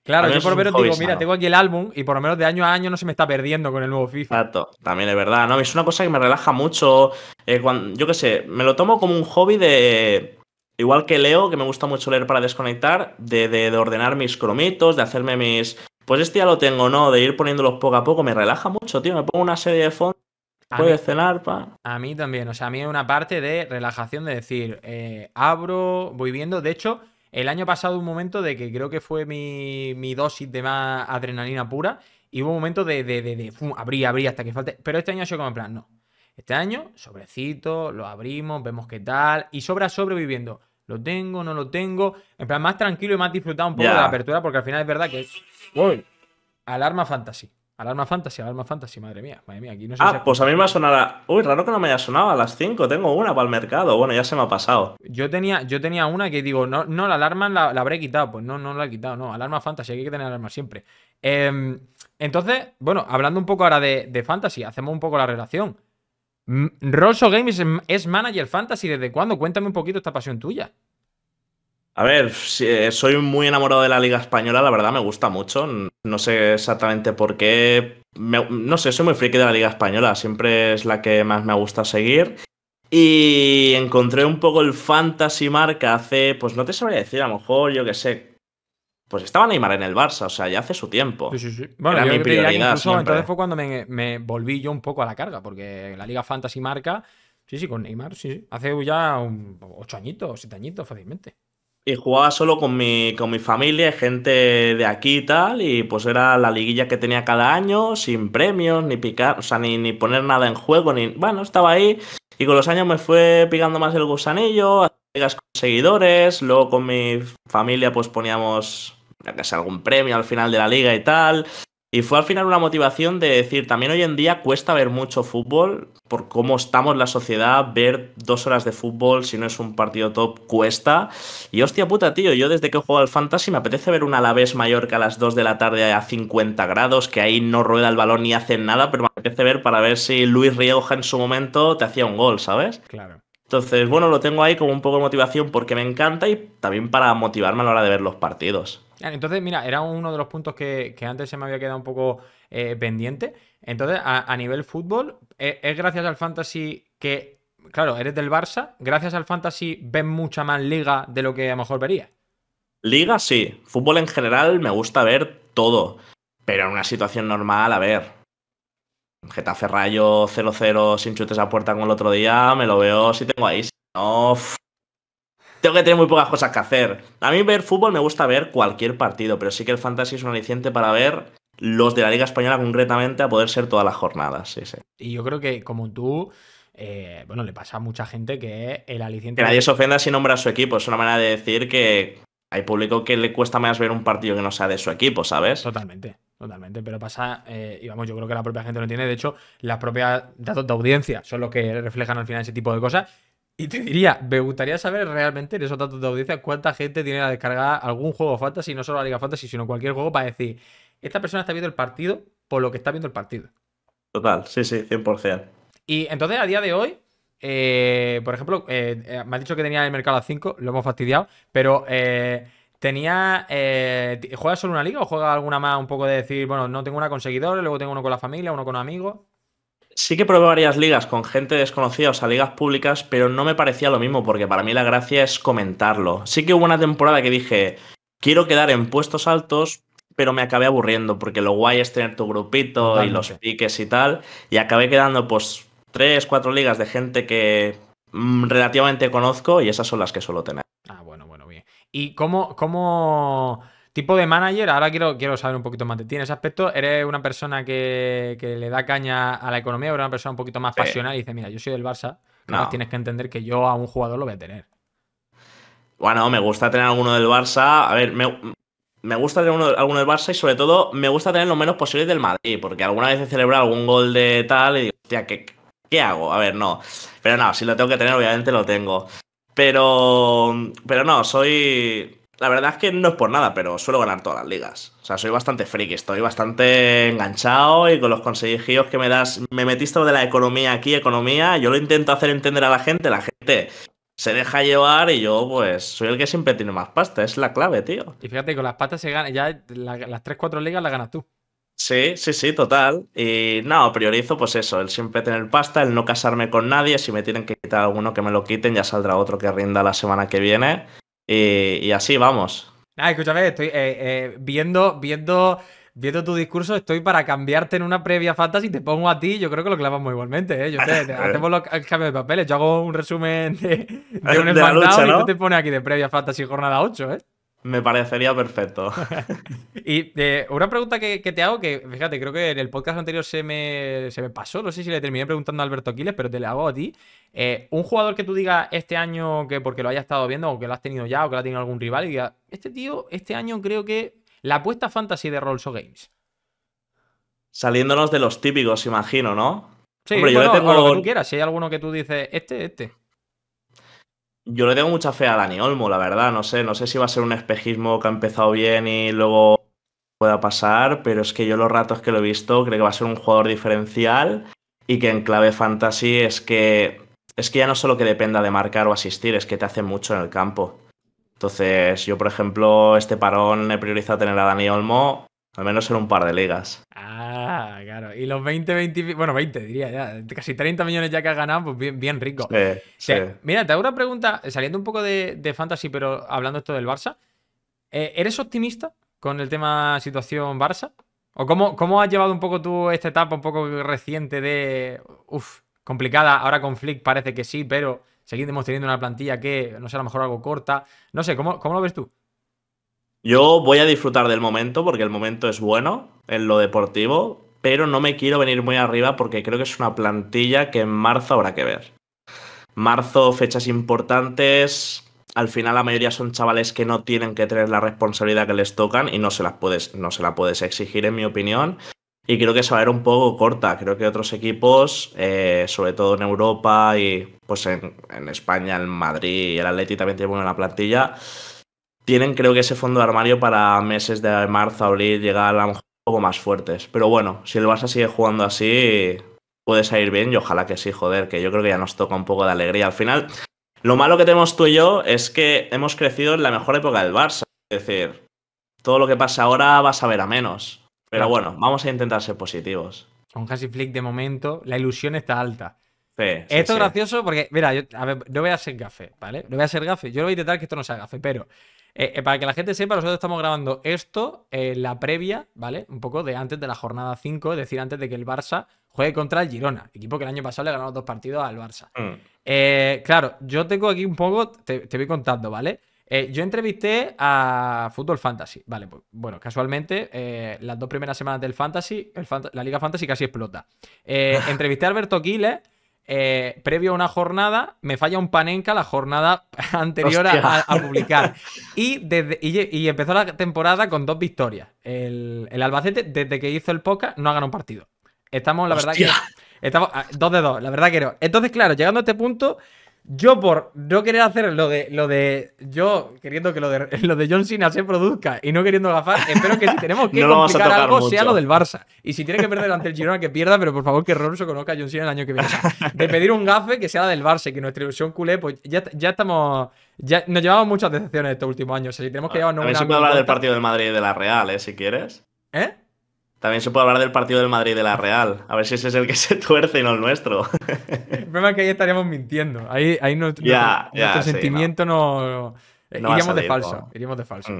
Claro, yo por lo menos digo, mira, tengo aquí el álbum y por lo menos de año a año no se me está perdiendo con el nuevo FIFA. Exacto, también es verdad. No, es una cosa que me relaja mucho. Eh, yo qué sé, me lo tomo como un hobby de. Igual que leo, que me gusta mucho leer para desconectar, de, ordenar mis cromitos, de hacerme mis. Pues este ya lo tengo, ¿no? De ir poniéndolos poco a poco. Me relaja mucho, tío. Me pongo una serie de fondo. Puede cenar, pa. A mí también, o sea, a mí es una parte de relajación, de decir, eh, abro, voy viendo. De hecho, el año pasado un momento de que creo que fue mi, dosis de más adrenalina pura y hubo un momento de, de, de, hasta que falte. Pero este año ha sido como en plan, no. Este año, sobrecito, lo abrimos, vemos qué tal. Y sobra sobreviviendo. Lo tengo, no lo tengo. En plan, más tranquilo y más disfrutado un poco de la apertura, porque al final es verdad que es. alarma fantasy. Alarma Fantasy, Alarma Fantasy, madre mía, madre mía. Aquí no sé ah, pues a mí me ha sonado. Uy, raro que no me haya sonado a las 5. Tengo una para el mercado. Bueno, ya se me ha pasado. Yo tenía, yo tenía una que digo, no, no, la alarma la, habré quitado. Pues no, no la he quitado, no. Alarma Fantasy, hay que tener alarma siempre. Em, entonces, bueno, hablando un poco ahora de, Fantasy, hacemos un poco la relación. Rosso Games es manager Fantasy. ¿Desde cuándo? Cuéntame un poquito esta pasión tuya. A ver, eh, soy muy enamorado de la Liga Española, la verdad me gusta mucho. No sé exactamente por qué. no sé, soy muy friki de la Liga Española, siempre es la que más me gusta seguir. Y encontré un poco el Fantasy Marca hace, pues no te sabría decir, a lo mejor, yo qué sé. Pues estaba Neymar en el Barça, o sea, ya hace su tiempo. Sí, sí, sí. Bueno, Era mi prioridad. Incluso, entonces fue cuando me, volví yo un poco a la carga, porque la Liga Fantasy Marca, sí, sí, con Neymar, sí, Hace ya ocho añitos, siete añitos fácilmente y jugaba solo con mi, con mi familia, gente de aquí y tal, y pues era la liguilla que tenía cada año, sin premios, ni picar, o sea, ni, poner nada en juego, ni. Bueno, estaba ahí. Y con los años me fue picando más el gusanillo, ligas con seguidores, luego con mi familia pues poníamos, ya algún premio al final de la liga y tal. Y fue al final una motivación de decir, también hoy en día cuesta ver mucho fútbol por cómo estamos la sociedad, ver dos horas de fútbol si no es un partido top cuesta. Y hostia puta, tío, yo desde que juego al Fantasy me apetece ver un Alavés Mallorca a las 2 de la tarde a 50 grados, que ahí no rueda el balón ni hacen nada, pero me apetece ver para ver si Luis Rioja en su momento te hacía un gol, ¿sabes? Claro. Entonces, bueno, lo tengo ahí como un poco de motivación porque me encanta y también para motivarme a la hora de ver los partidos. Entonces, mira, era uno de los puntos que, antes se me había quedado un poco eh, pendiente. Entonces, a, nivel fútbol, eh, es gracias al fantasy que, claro, eres del Barça, gracias al fantasy ves mucha más liga de lo que a lo mejor verías. Liga sí, fútbol en general me gusta ver todo, pero en una situación normal, a ver, Getafe Rayo 0-0 sin chutes a puerta con el otro día, me lo veo si tengo ahí, si no, tengo que tener muy pocas cosas que hacer. A mí ver fútbol me gusta ver cualquier partido, pero sí que el fantasy es un aliciente para ver los de la Liga Española concretamente a poder ser todas las jornadas. Y yo creo que como tú... Eh, bueno, le pasa a mucha gente que el aliciente... Que nadie se ofenda si nombra a su equipo, es una manera de decir que hay público que le cuesta más ver un partido que no sea de su equipo, ¿sabes? Totalmente, totalmente. Pero pasa, eh, y vamos, yo creo que la propia gente lo tiene. De hecho, las propias datos de audiencia son los que reflejan al final ese tipo de cosas. Y te diría, me gustaría saber realmente en esos datos de audiencia cuánta gente tiene la descargada algún juego fantasy, no solo la Liga Fantasy, sino cualquier juego para decir, esta persona está viendo el partido por lo que está viendo el partido. Total, sí, sí, 100%. Y entonces a día de hoy, eh, por ejemplo, eh, eh, me has dicho que tenía el mercado a 5, lo hemos fastidiado, pero tenía. ¿Juegas solo una liga o juega alguna más un poco de decir, bueno, no tengo una con seguidores, luego tengo uno con la familia, uno con amigos? Sí que probé varias ligas con gente desconocida, o sea, ligas públicas, pero no me parecía lo mismo, porque para mí la gracia es comentarlo. Sí que hubo una temporada que dije, quiero quedar en puestos altos, pero me acabé aburriendo, porque lo guay es tener tu grupito y los piques y tal, y acabé quedando pues tres, cuatro ligas de gente que mm, relativamente conozco y esas son las que suelo tener. Ah, bueno, bueno, bien. ¿Y cómo, cómo Tipo de manager, ahora quiero, quiero saber un poquito más de ti en ese aspecto. ¿Eres una persona que, le da caña a la economía o eres una persona un poquito más pasional y dice, mira, yo soy del Barça, no. tienes que entender que yo a un jugador lo voy a tener? Bueno, me gusta tener alguno del Barça. A ver, me, gusta tener alguno del Barça y sobre todo me gusta tener lo menos posible del Madrid, porque alguna vez he celebrado algún gol de tal y digo, hostia, ¿qué, ¿qué hago? A ver, no. Pero no, si lo tengo que tener, obviamente lo tengo. Pero, pero no, soy, la verdad es que no es por nada, pero suelo ganar todas las ligas. O sea, soy bastante friki, estoy bastante enganchado y con los consejillos que me das, me metiste de la economía aquí, economía, yo lo intento hacer entender a la gente, la gente se deja llevar y yo pues soy el que siempre tiene más pasta, es la clave, tío. Y fíjate, con las patas se gana, ya las 3-4 ligas las ganas tú. Sí, sí, sí, total. Y nada, priorizo pues eso, el siempre tener pasta, el no casarme con nadie, si me tienen que quitar alguno que me lo quiten, ya saldrá otro que rinda la semana que viene. Y, así vamos. Ah, escúchame, estoy eh, eh, viendo, viendo, viendo tu discurso, estoy para cambiarte en una previa fantasy, te pongo a ti, yo creo que lo clavamos igualmente, ¿eh? Yo te, [laughs] hacemos el de papeles, yo hago un resumen de, [laughs] un empatado ¿no? y tú te pones aquí de previa fantasy jornada 8, ¿eh? Me parecería perfecto. [laughs] [laughs] y eh, una pregunta que, te hago, que fíjate, creo que en el podcast anterior se me, se me pasó, no sé si le terminé preguntando a Alberto Aquiles, pero te la hago a ti. Eh, un jugador que tú digas este año, que porque lo hayas estado viendo, o que lo has tenido ya, o que lo ha tenido algún rival, y digas, este tío, este año creo que la apuesta fantasy de Rolls Games. Saliéndonos de los típicos, imagino, ¿no? Sí, yo le tengo... lo que tú quieras, si hay alguno que tú dices, este, este. Yo le tengo mucha fe a Dani Olmo, la verdad. No sé, no sé si va a ser un espejismo que ha empezado bien y luego pueda pasar, pero es que yo los ratos que lo he visto creo que va a ser un jugador diferencial y que en clave fantasy es que es que ya no solo que dependa de marcar o asistir, es que te hace mucho en el campo. Entonces, yo por ejemplo, este parón he priorizado tener a Dani Olmo al menos en un par de ligas. Ah, claro. Y los 20, 20, bueno, 20 diría ya. Casi 30 millones ya que has ganado, pues bien, bien rico. Sí, Mira, te hago una pregunta, saliendo un poco de, fantasy, pero hablando esto del Barça. Eh, ¿Eres optimista con el tema situación Barça? ¿O cómo, cómo has llevado un poco tú esta etapa un poco reciente de, Uf, complicada, ahora con parece que sí, pero seguimos teniendo una plantilla que, no sé, a lo mejor algo corta. No sé, ¿cómo, cómo lo ves tú? Yo voy a disfrutar del momento porque el momento es bueno en lo deportivo, pero no me quiero venir muy arriba porque creo que es una plantilla que en marzo habrá que ver. Marzo, fechas importantes. Al final la mayoría son chavales que no tienen que tener la responsabilidad que les tocan y no se las puedes, no se la puedes exigir, en mi opinión. Y creo que se va a ver un poco corta. Creo que otros equipos, eh, sobre todo en Europa y pues en, en España, en Madrid y el Atleti también tienen una plantilla, tienen creo que ese fondo de armario para meses de marzo, abril, llegar a un poco más fuertes. Pero bueno, si el Barça sigue jugando así, puede salir bien y ojalá que sí, joder, que yo creo que ya nos toca un poco de alegría. Al final, lo malo que tenemos tú y yo es que hemos crecido en la mejor época del Barça. Es decir, todo lo que pasa ahora vas a ver a menos. Pero bueno, vamos a intentar ser positivos. Con casi Flick de momento, la ilusión está alta. esto es gracioso porque, mira, no voy a ser gafe, ¿vale? No voy a ser gafe. Yo voy a intentar que esto no sea gafe, pero eh, eh, para que la gente sepa, nosotros estamos grabando esto, en eh, la previa, ¿vale? Un poco de antes de la jornada 5, es decir, antes de que el Barça juegue contra el Girona, equipo que el año pasado le ganó dos partidos al Barça. Mm. claro, yo tengo aquí un poco, te, voy contando, ¿vale? yo entrevisté a Fútbol Fantasy, ¿vale? Pues, bueno, casualmente, las dos primeras semanas del Fantasy, la Liga Fantasy casi explota. [laughs] entrevisté a Alberto Quiles. Eh, previo a una jornada, me falla un panenca la jornada [laughs] anterior a, publicar. Y, y, empezó la temporada con dos victorias. El, Albacete, desde que hizo el Poca, no ha ganado un partido. Estamos, la verdad que... Estamos ah, dos de dos, la verdad que no. Entonces, claro, llegando a este punto, yo por no querer hacer lo de, lo de yo queriendo que lo de, [laughs] lo de John Cena se produzca y no queriendo gafar, espero que si tenemos que complicar algo sea lo del Barça. Y si tiene que perder ante el Girona, que pierda, pero por favor que Rolso conozca a John Cena el año que viene. De pedir un gafe que sea la del Barça que nuestra ilusión culé, pues ya, ya estamos... Ya, nos llevamos muchas decepciones estos últimos años. O sea, si tenemos que llevarnos a, a hablar del partido del Madrid y de la Real, ¿eh? Si quieres. ¿Eh? También se puede hablar del partido del Madrid de la Real. A ver si ese es el que se tuerce y no el nuestro. el problema es que ahí estaríamos mintiendo. Ahí, ahí nuestro, sentimiento no. Eh, iríamos, de falso, iríamos de falso.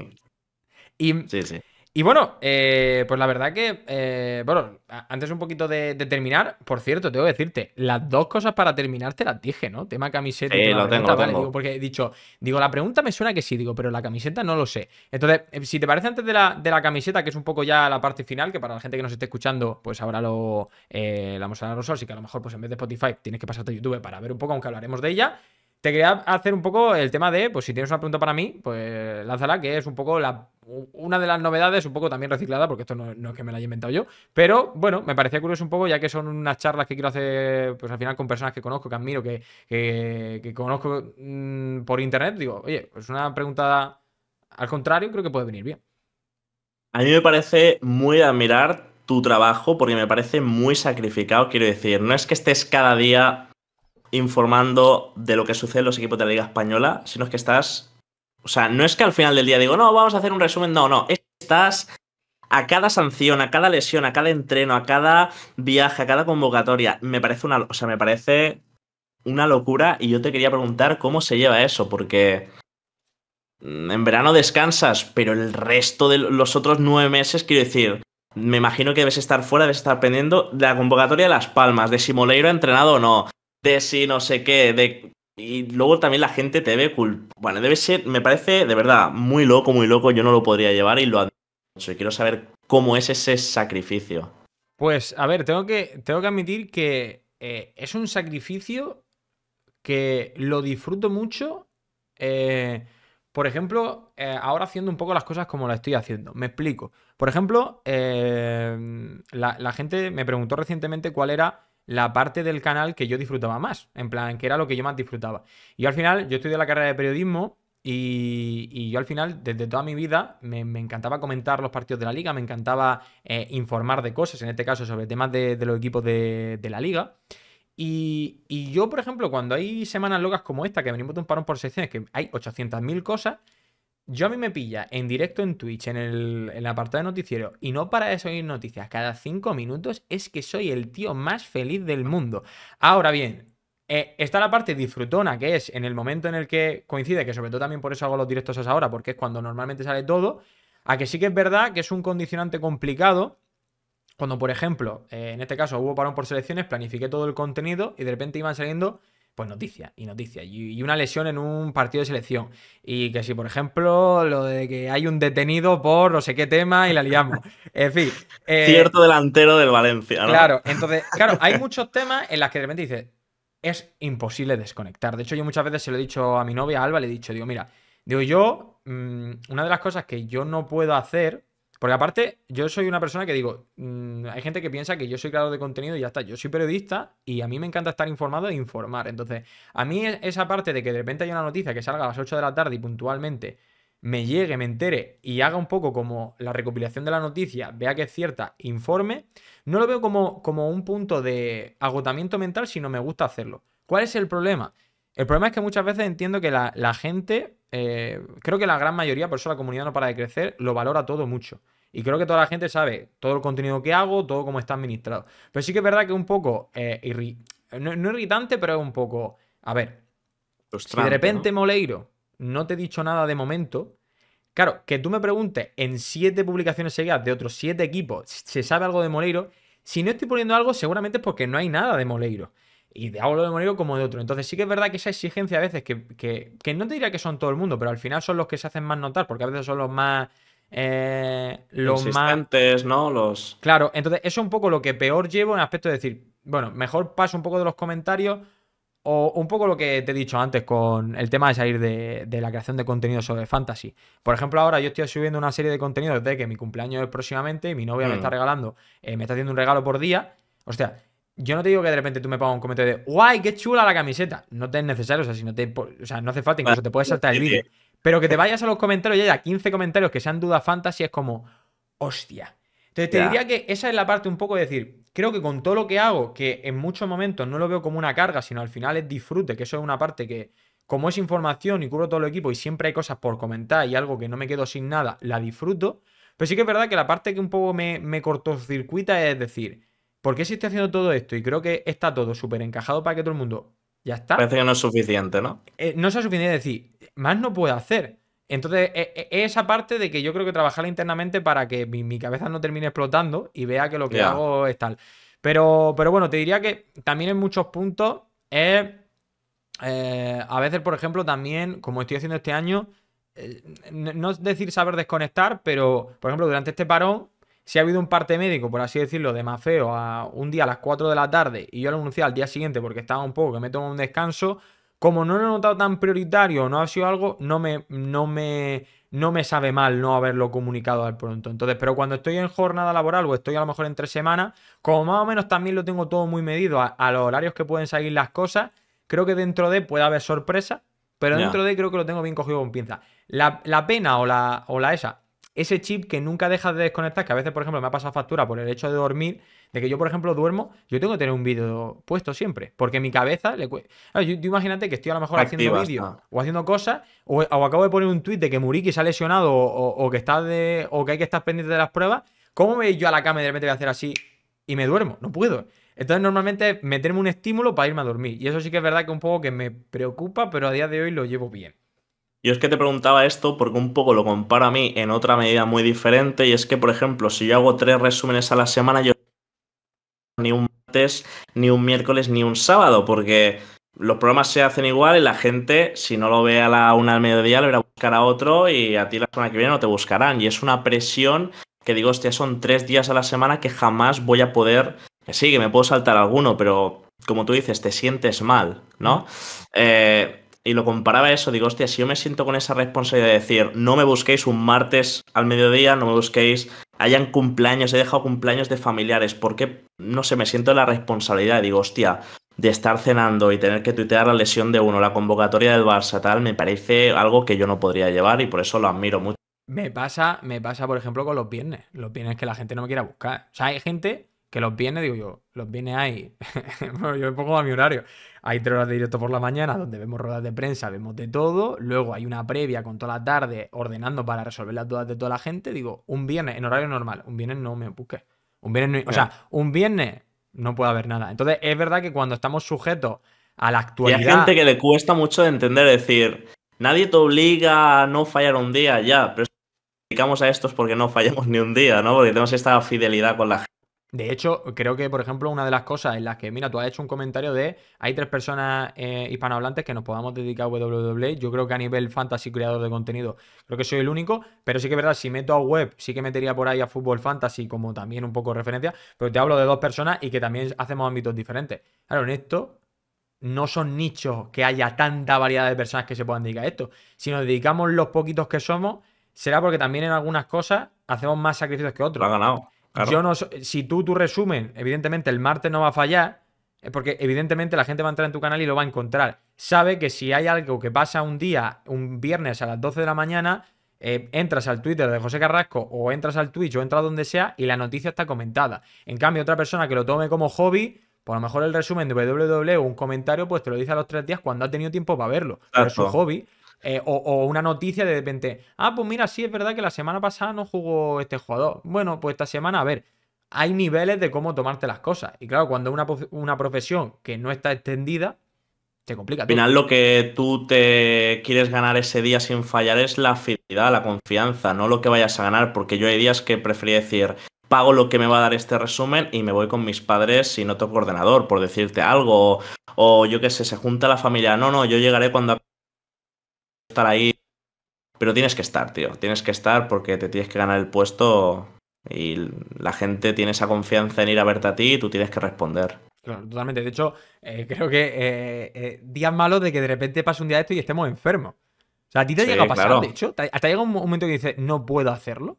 sí, sí. Y bueno, eh, pues la verdad que, eh, bueno, antes un poquito de, terminar, por cierto, tengo que decirte, las dos cosas para terminar te las dije, ¿no? Tema camiseta y lo tengo, lo porque he dicho, digo, la pregunta me suena que sí, digo, pero la camiseta no lo sé. Entonces, eh, si te parece antes de la, de la camiseta, que es un poco ya la parte final, que para la gente que nos esté escuchando, pues ahora lo, la vamos a dar así que a lo mejor pues en vez de Spotify tienes que pasarte a YouTube para ver un poco, aunque hablaremos de ella. Te quería hacer un poco el tema de, pues si tienes una pregunta para mí, pues lánzala, que es un poco una de las novedades, un poco también reciclada, porque esto no, es que me la haya inventado yo, pero bueno, me parecía curioso un poco, ya que son unas charlas que quiero hacer, pues al final con personas que conozco, que admiro, que, conozco mm, por internet, digo, oye, pues una pregunta al contrario creo que puede venir bien. A mí me parece muy admirar tu trabajo porque me parece muy sacrificado, quiero decir, no es que estés cada día informando de lo que sucede en los equipos de la Liga Española, sino que estás. O sea, no es que al final del día digo, no, vamos a hacer un resumen. No, no. Estás a cada sanción, a cada lesión, a cada entreno, a cada viaje, a cada convocatoria. Me parece una. O sea, me parece una locura. Y yo te quería preguntar cómo se lleva eso, porque. En verano descansas, pero el resto de los otros nueve meses, quiero decir, me imagino que debes estar fuera, debes estar pendiendo de la convocatoria de Las Palmas, de si Moleiro ha entrenado o no, de si no sé qué, de... Y luego también la gente te ve culpable. Bueno, debe ser, me parece de verdad muy loco, muy loco. Yo no lo podría llevar y lo admiro Y quiero saber cómo es ese sacrificio. Pues, a ver, tengo que, tengo que admitir que eh, es un sacrificio que lo disfruto mucho. Eh, por ejemplo, eh, ahora haciendo un poco las cosas como las estoy haciendo. Me explico. Por ejemplo, la gente me preguntó recientemente cuál era la parte del canal que yo disfrutaba más, en plan, que era lo que yo más disfrutaba. Y al final, yo estudié la carrera de periodismo y, yo al final, desde toda mi vida, me, encantaba comentar los partidos de la liga, me encantaba eh, informar de cosas, en este caso sobre temas de, los equipos de, la liga. Y, y, yo, por ejemplo, cuando hay semanas locas como esta, que venimos de un parón por secciones, que hay 800.000 cosas, yo a mí me pilla en directo en Twitch, en el, apartado de noticiero, y no para de oír noticias cada cinco minutos, es que soy el tío más feliz del mundo. Ahora bien, eh, está la parte disfrutona, que es en el momento en el que coincide, que sobre todo también por eso hago los directos ahora, porque es cuando normalmente sale todo, a que sí que es verdad que es un condicionante complicado. Cuando, por ejemplo, eh, en este caso hubo parón por selecciones, planifiqué todo el contenido y de repente iban saliendo pues noticias y noticias. Y, una lesión en un partido de selección. Y que si, por ejemplo, lo de que hay un detenido por no sé qué tema y la liamos. [laughs] En fin. Eh, Cierto delantero del Valencia, ¿no? Claro, entonces, [laughs] claro, hay muchos temas en los que de repente dices, es imposible desconectar. De hecho, yo muchas veces se lo he dicho a mi novia, Alba, le he dicho, digo, mira, digo, yo, mm, una de las cosas que yo no puedo hacer porque aparte, yo soy una persona que digo, mm, hay gente que piensa que yo soy creador de contenido y ya está. Yo soy periodista y a mí me encanta estar informado e informar. Entonces, a mí e-, esa parte de que de repente haya una noticia que salga a las 8 de la tarde y puntualmente me llegue, me entere y haga un poco como la recopilación de la noticia, vea que es cierta, informe, no lo veo como, como un punto de agotamiento mental, sino me gusta hacerlo. ¿Cuál es el problema? El problema es que muchas veces entiendo que la, gente, eh, creo que la gran mayoría, por eso la comunidad no para de crecer, lo valora todo mucho. Y creo que toda la gente sabe todo el contenido que hago, todo cómo está administrado. Pero sí que es verdad que un poco, eh, no, irritante, pero es un poco, a ver, si de repente Moleiro no te he dicho nada de momento, claro, que tú me preguntes en siete publicaciones seguidas de otros siete equipos, ¿se sabe algo de Moleiro? Si no estoy poniendo algo, seguramente es porque no hay nada de Moleiro y de hablo de Morigo como de otro. Entonces sí que es verdad que esa exigencia a veces, que, que, no te diría que son todo el mundo, pero al final son los que se hacen más notar, porque a veces son los más... Eh, los ¿no? Los... Claro, entonces eso es un poco lo que peor llevo en aspecto de decir, bueno, mejor paso un poco de los comentarios o un poco lo que te he dicho antes con el tema de salir de, la creación de contenido sobre fantasy. Por ejemplo, ahora yo estoy subiendo una serie de contenidos de que mi cumpleaños es próximamente y mi novia me mm. está regalando, eh, me está haciendo un regalo por día. O sea yo no te digo que de repente tú me pongas un comentario de ¡Guay, qué chula la camiseta! No te es necesario, o sea, si no te, o sea, no hace falta, incluso te puedes saltar el vídeo. Pero que te vayas a los comentarios y haya 15 comentarios que sean dudas fantasy es como, hostia. Entonces te diría que esa es la parte un poco de decir, creo que con todo lo que hago, que en muchos momentos no lo veo como una carga, sino al final es disfrute, que eso es una parte que, como es información y cubro todo el equipo y siempre hay cosas por comentar y algo que no me quedo sin nada, la disfruto. Pero sí que es verdad que la parte que un poco me, me cortocircuita es decir, ¿Por qué si estoy haciendo todo esto y creo que está todo súper encajado para que todo el mundo ya está? Parece que no es suficiente, ¿no? Eh, no es suficiente decir, más no puedo hacer. Entonces, eh, eh, es esa parte de que yo creo que trabajar internamente para que mi, cabeza no termine explotando y vea que lo que hago es tal. Pero, pero bueno, te diría que también en muchos puntos es. a veces, por ejemplo, también, como estoy haciendo este año, no es decir saber desconectar, pero, por ejemplo, durante este parón si ha habido un parte médico, por así decirlo, de Mafeo a un día a las 4 de la tarde y yo lo anuncié al día siguiente porque estaba un poco que me tomo un descanso, como no lo he notado tan prioritario, no ha sido algo, no me, no me, no me sabe mal no haberlo comunicado al pronto. Entonces, pero cuando estoy en jornada laboral o estoy a lo mejor entre semanas, como más o menos también lo tengo todo muy medido a, los horarios que pueden salir las cosas, creo que dentro de puede haber sorpresa, pero dentro de creo que lo tengo bien cogido con pinza. La, pena o la, o la esa, ese chip que nunca deja de desconectar, que a veces, por ejemplo, me ha pasado factura por el hecho de dormir, de que yo, por ejemplo, duermo, yo tengo que tener un vídeo puesto siempre, porque mi cabeza le ah, imagínate que estoy a lo mejor haciendo vídeo o haciendo cosas, o, acabo de poner un tuit de que Muriki se ha lesionado o, que está de, o que hay que estar pendiente de las pruebas, ¿cómo me voy yo a la cama y de repente voy a hacer así y me duermo? No puedo. Entonces, normalmente meterme un estímulo para irme a dormir. Y eso sí que es verdad que un poco que me preocupa, pero a día de hoy lo llevo bien. Yo es que te preguntaba esto porque un poco lo comparo a mí en otra medida muy diferente y es que, por ejemplo, si yo hago tres resúmenes a la semana, yo ni un martes, ni un miércoles, ni un sábado, porque los programas se hacen igual y la gente, si no lo ve a la una al mediodía, lo irá a buscar a otro y a ti la semana que viene no te buscarán. Y es una presión que digo, hostia, son tres días a la semana que jamás voy a poder. Sí, que me puedo saltar alguno, pero como tú dices, te sientes mal, ¿no? Eh, y lo comparaba a eso, digo, hostia, si yo me siento con esa responsabilidad de decir, no me busquéis un martes al mediodía, no me busquéis, hayan cumpleaños, he dejado cumpleaños de familiares, porque no sé, me siento la responsabilidad, digo, hostia, de estar cenando y tener que tuitear la lesión de uno, la convocatoria del Barça, tal, me parece algo que yo no podría llevar y por eso lo admiro mucho. Me pasa, me pasa, por ejemplo, con los viernes. Los viernes que la gente no me quiera buscar. O sea, hay gente que los viernes, digo yo, los viernes hay, [laughs] yo me pongo a mi horario, hay tres horas de directo por la mañana donde vemos ruedas de prensa, vemos de todo, luego hay una previa con toda la tarde ordenando para resolver las dudas de toda la gente, digo, un viernes en horario normal, un viernes no me busque. un viernes, o sea, un viernes no puede haber nada. Entonces es verdad que cuando estamos sujetos a la actualidad... Y hay gente que le cuesta mucho de entender, decir, nadie te obliga a no fallar un día ya, pero dedicamos a estos porque no fallamos ni un día, ¿no? Porque tenemos esta fidelidad con la gente de hecho, creo que, por ejemplo, una de las cosas en las que, mira, tú has hecho un comentario de hay tres personas eh, hispanohablantes que nos podamos dedicar a WWE. Yo creo que a nivel fantasy creador de contenido, creo que soy el único, pero sí que es verdad, si meto a web, sí que metería por ahí a fútbol fantasy como también un poco referencia, pero te hablo de dos personas y que también hacemos ámbitos diferentes. Claro, en esto no son nichos que haya tanta variedad de personas que se puedan dedicar a esto. Si nos dedicamos los poquitos que somos, será porque también en algunas cosas hacemos más sacrificios que otros. Lo ha ganado. Yo no, si tú tu resumen, evidentemente el martes no va a fallar, porque evidentemente la gente va a entrar en tu canal y lo va a encontrar. Sabe que si hay algo que pasa un día, un viernes a las 12 de la mañana, eh, entras al Twitter de José Carrasco o entras al Twitch o entras donde sea y la noticia está comentada. En cambio, otra persona que lo tome como hobby, por pues lo mejor el resumen de www o e, un comentario, pues te lo dice a los tres días cuando ha tenido tiempo para verlo. Pero es su hobby. Eh, o, una noticia de repente, ah, pues mira, sí es verdad que la semana pasada no jugó este jugador. Bueno, pues esta semana, a ver, hay niveles de cómo tomarte las cosas. Y claro, cuando una, una profesión que no está extendida, te complica. Al final, lo que tú te quieres ganar ese día sin fallar es la fidelidad, la confianza, no lo que vayas a ganar, porque yo hay días que prefería decir, pago lo que me va a dar este resumen y me voy con mis padres si no toco ordenador, por decirte algo. o yo qué sé, se junta la familia. No, no, yo llegaré cuando ahí. Pero tienes que estar, tío. Tienes que estar porque te tienes que ganar el puesto y la gente tiene esa confianza en ir a verte a ti y tú tienes que responder. Claro, totalmente. De hecho, eh, creo que eh, eh, días malos de que de repente pase un día de esto y estemos enfermos. O sea, a ti te llega a pasar, de hecho. Hasta llega un momento que dices, no puedo hacerlo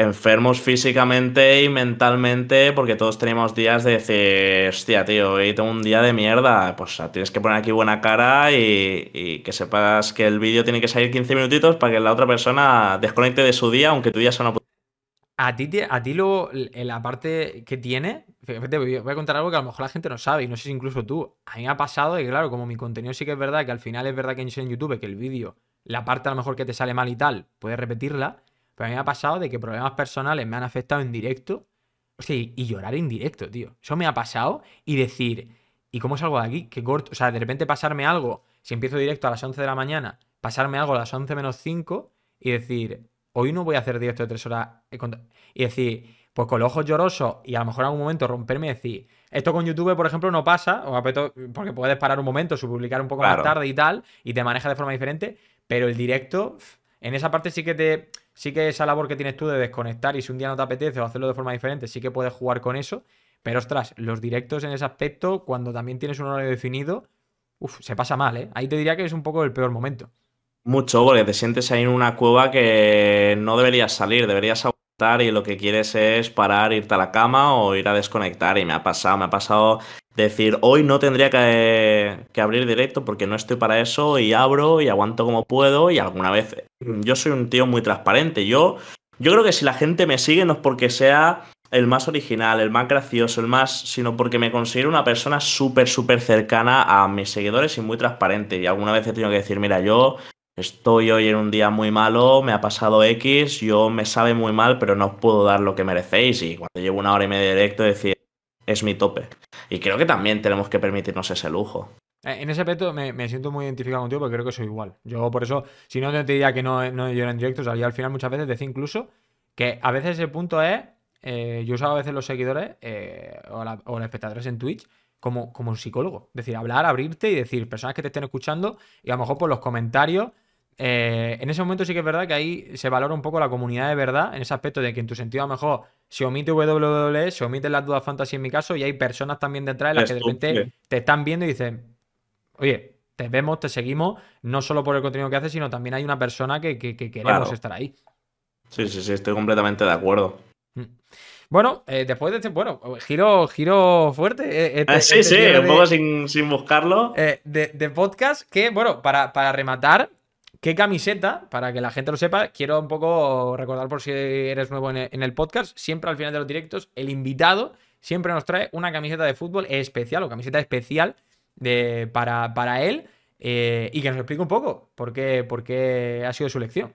enfermos físicamente y mentalmente, porque todos tenemos días de decir, hostia, tío, hoy tengo un día de mierda, pues tienes que poner aquí buena cara y, que sepas que el vídeo tiene que salir 15 minutitos para que la otra persona desconecte de su día, aunque tu día sea una puta. A ti, a ti la parte que tiene, voy a contar algo que a lo mejor la gente no sabe, y no sé si incluso tú. A mí me ha pasado y claro, como mi contenido sí que es verdad, que al final es verdad que en YouTube, que el vídeo, la parte a lo mejor que te sale mal y tal, puedes repetirla, pero a mí me ha pasado de que problemas personales me han afectado en directo. O sea, y, llorar en directo, tío. Eso me ha pasado y decir, ¿y cómo salgo de aquí? Que corto. O sea, de repente pasarme algo, si empiezo directo a las 11 de la mañana, pasarme algo a las 11 menos 5 y decir, hoy no voy a hacer directo de 3 horas. Eh, y decir, pues con los ojos llorosos y a lo mejor en algún momento romperme y decir, esto con YouTube, por ejemplo, no pasa, o porque puedes parar un momento, publicar un poco más tarde y tal, y te maneja de forma diferente, pero el directo, en esa parte sí que te sí que esa labor que tienes tú de desconectar y si un día no te apetece o hacerlo de forma diferente, sí que puedes jugar con eso. Pero ostras, los directos en ese aspecto, cuando también tienes un horario definido, se pasa mal, ¿eh? Ahí te diría que es un poco el peor momento. Mucho, porque te sientes ahí en una cueva que no deberías salir, deberías aguantar y lo que quieres es parar, irte a la cama o ir a desconectar. Y me ha pasado, me ha pasado decir, hoy no tendría que, abrir directo porque no estoy para eso y abro y aguanto como puedo y alguna vez mm, yo soy un tío muy transparente. Yo, yo creo que si la gente me sigue no es porque sea el más original, el más gracioso, el más, sino porque me considero una persona súper, súper cercana a mis seguidores y muy transparente. Y alguna vez he tenido que decir, mira, yo estoy hoy en un día muy malo, me ha pasado X, yo me sabe muy mal, pero no os puedo dar lo que merecéis. Y cuando llevo una hora y media directo decir, es mi tope. Y creo que también tenemos que permitirnos ese lujo. Eh, en ese aspecto me, siento muy identificado contigo porque creo que soy igual. Yo por eso, si no te diría que no, eh, no yo en directo, o al final muchas veces decía incluso que a veces el punto es, eh, yo usaba a veces los seguidores o, los espectadores en Twitch como, como un psicólogo. Es decir, hablar, abrirte y decir, personas que te estén escuchando y a lo mejor por los comentarios eh, en ese momento sí que es verdad que ahí se valora un poco la comunidad de verdad, en ese aspecto de que en tu sentido a lo mejor se omite WWE, se omiten las dudas fantasy en mi caso, y hay personas también detrás de las que de repente te están viendo y dicen, oye, te vemos, te seguimos, no solo por el contenido que haces, sino también hay una persona que, queremos estar ahí. Sí, sí, sí, estoy completamente de acuerdo. Mm. Bueno, eh, después de este, bueno, giro, giro fuerte. Eh, [laughs] este, sí, este sí, un poco sin, buscarlo. de, de, podcast que, bueno, para, para rematar, ¿Qué camiseta? Para que la gente lo sepa, quiero un poco recordar por si eres nuevo e, en el podcast, siempre al final de los directos, el invitado siempre nos trae una camiseta de fútbol especial o camiseta especial para, él eh, y que nos explique un poco por qué, por qué ha sido su elección.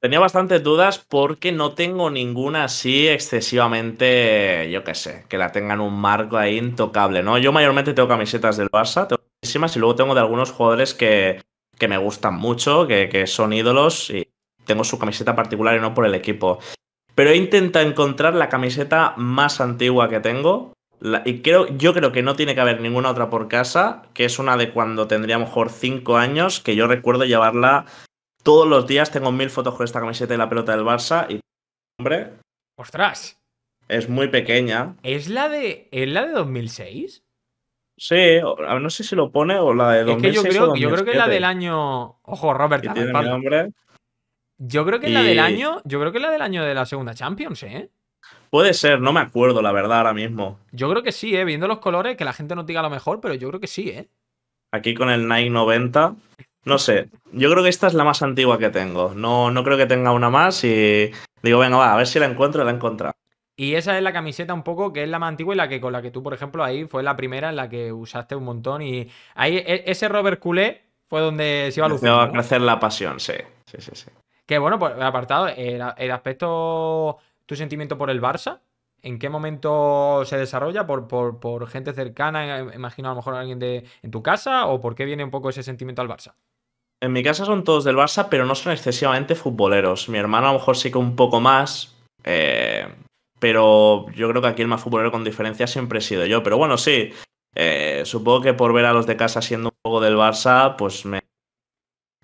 Tenía bastantes dudas porque no tengo ninguna así excesivamente, yo qué sé, que la tengan un marco ahí intocable, ¿no? Yo mayormente tengo camisetas del Barça, tengo muchísimas, y luego tengo de algunos jugadores que, que me gustan mucho, que, son ídolos y tengo su camiseta particular y no por el equipo. Pero he intentado encontrar la camiseta más antigua que tengo. y creo, yo creo que no tiene que haber ninguna otra por casa, que es una de cuando tendría mejor 5 años, que yo recuerdo llevarla todos los días. Tengo mil fotos con esta camiseta y la pelota del Barça. Y, hombre. ¡Ostras! Es muy pequeña. ¿Es la de, ¿es la de 2006? Sí, no sé si lo pone o la de 2006 es que yo creo, que Yo creo que la del año. Ojo, Robert, nombre. Yo creo que es la del año. Yo creo que la del año de la segunda Champions, ¿eh? Puede ser, no me acuerdo, la verdad, ahora mismo. Yo creo que sí, ¿eh? Viendo los colores, que la gente no diga lo mejor, pero yo creo que sí, ¿eh? Aquí con el Nike 90. No sé, yo creo que esta es la más antigua que tengo. No, no creo que tenga una más y digo, venga, a ver si la encuentro, la he encontrado. Y esa es la camiseta un poco que es la más antigua y la que con la que tú, por ejemplo, ahí fue la primera en la que usaste un montón. Y ahí e, ese Robert Culé fue donde se iba a lucir. iba a crecer la pasión, sí. Sí, sí, sí. Que bueno, pues, apartado, el, aspecto, tu sentimiento por el Barça, ¿en qué momento se desarrolla? ¿Por, por, gente cercana? Imagino a lo mejor alguien de, en tu casa, o por qué viene un poco ese sentimiento al Barça? En mi casa son todos del Barça, pero no son excesivamente futboleros. Mi hermano a lo mejor sí que un poco más. Eh, pero yo creo que aquí el más futbolero con diferencia siempre he sido yo. Pero bueno, sí, eh, supongo que por ver a los de casa siendo un juego del Barça, pues me,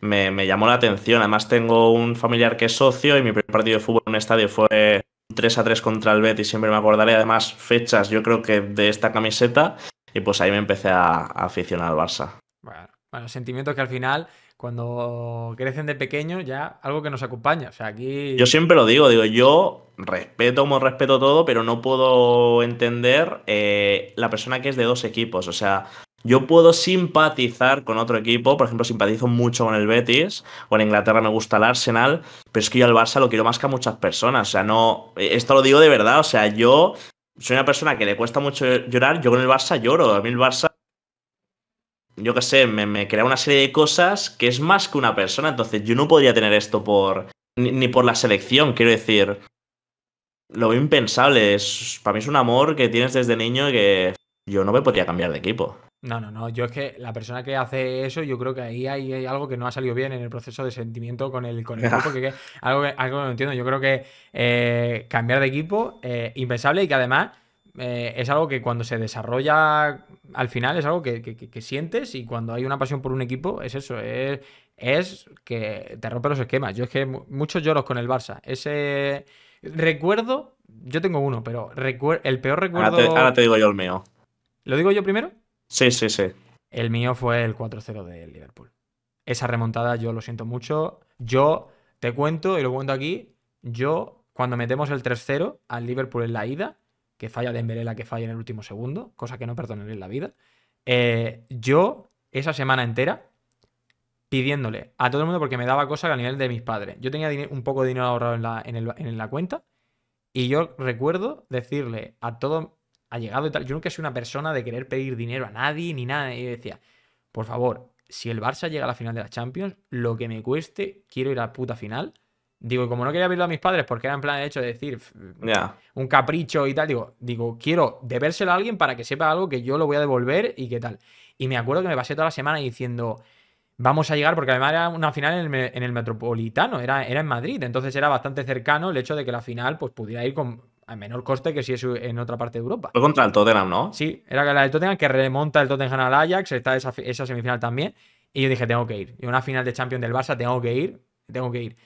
me, llamó la atención. Además tengo un familiar que es socio y mi primer partido de fútbol en un estadio fue 3 a 3 contra el y siempre me acordaré. Además, fechas yo creo que de esta camiseta y pues ahí me empecé a, aficionar al Barça. Bueno, bueno, sentimiento que al final cuando crecen de pequeños ya algo que nos acompaña. O sea, aquí... Yo siempre lo digo, digo, yo respeto como respeto todo, pero no puedo entender eh, la persona que es de dos equipos. O sea, yo puedo simpatizar con otro equipo, por ejemplo, simpatizo mucho con el Betis, o en Inglaterra me gusta el Arsenal, pero es que yo al Barça lo quiero más que a muchas personas. O sea, no, esto lo digo de verdad, o sea, yo soy una persona que le cuesta mucho llorar, yo con el Barça lloro, a mí el Barça yo qué sé, me, crea una serie de cosas que es más que una persona. Entonces yo no podría tener esto por. ni, por la selección, quiero decir. Lo veo impensable. Es, para mí es un amor que tienes desde niño y que yo no me podría cambiar de equipo. No, no, no. Yo es que la persona que hace eso, yo creo que ahí hay, algo que no ha salido bien en el proceso de sentimiento con el, con el [laughs] equipo algo, que algo no entiendo. Yo creo que eh, cambiar de equipo, eh, impensable y que además eh, es algo que cuando se desarrolla al final es algo que, sientes y cuando hay una pasión por un equipo es eso, es, que te rompe los esquemas. Yo es que muchos lloros con el Barça. Ese recuerdo, yo tengo uno, pero el peor recuerdo... Ahora te, digo yo el mío. ¿Lo digo yo primero? Sí, sí, sí. El mío fue el 4-0 del Liverpool. Esa remontada yo lo siento mucho. Yo te cuento y lo cuento aquí. Yo, cuando metemos el 3-0 al Liverpool en la ida, que falla de la que falla en el último segundo, cosa que no perdonaré en la vida. Eh, yo, esa semana entera, pidiéndole a todo el mundo porque me daba cosas a nivel de mis padres. Yo tenía un poco de dinero ahorrado en la, cuenta y yo recuerdo decirle a todo llegado y tal, yo nunca soy una persona de querer pedir dinero a nadie ni nada, y yo decía, por favor, si el Barça llega a la final de la Champions, lo que me cueste, quiero ir a la puta final Digo, como no quería verlo a mis padres porque era en plan de hecho de decir un capricho y tal, digo, digo, quiero debérselo a alguien para que sepa algo que yo lo voy a devolver y qué tal. Y me acuerdo que me pasé toda la semana diciendo, vamos a llegar, porque además era una final en el, Metropolitano, era, era en Madrid, entonces era bastante cercano el hecho de que la final pues pudiera ir con a menor coste que si es en otra parte de Europa. Fue contra el Tottenham, ¿no? Sí, era la del Tottenham que remonta el Tottenham al Ajax, está esa, esa semifinal también. Y yo dije, tengo que ir. Y una final de Champions del Barça, tengo que ir, tengo que ir.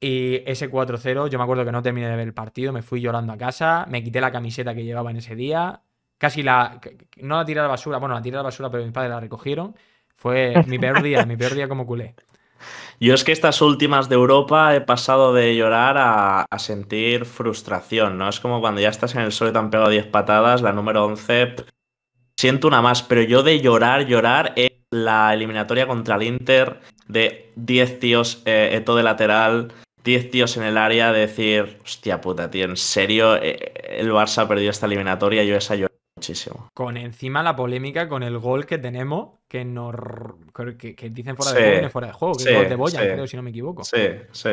Y ese 4-0, yo me acuerdo que no terminé de ver el partido, me fui llorando a casa, me quité la camiseta que llevaba en ese día, casi la. No la tiré a la basura, bueno, la tiré a la basura, pero mis padres la recogieron. Fue mi peor día, mi peor día como culé. Yo es que estas últimas de Europa he pasado de llorar a, sentir frustración, ¿no? Es como cuando ya estás en el sol y te han pegado 10 patadas, la número 11, siento una más, pero yo de llorar, llorar es eh, la eliminatoria contra el Inter de 10 tíos, eh, todo de lateral, 10 tíos en el área, decir, hostia puta, tío, en serio, eh, eh, el Barça ha perdido esta eliminatoria, yo esa yo muchísimo. Con encima la polémica con el gol que tenemos, que nos dicen fuera de juego, fuera de juego, que es gol de Boya creo, si no me equivoco. Sí, sí.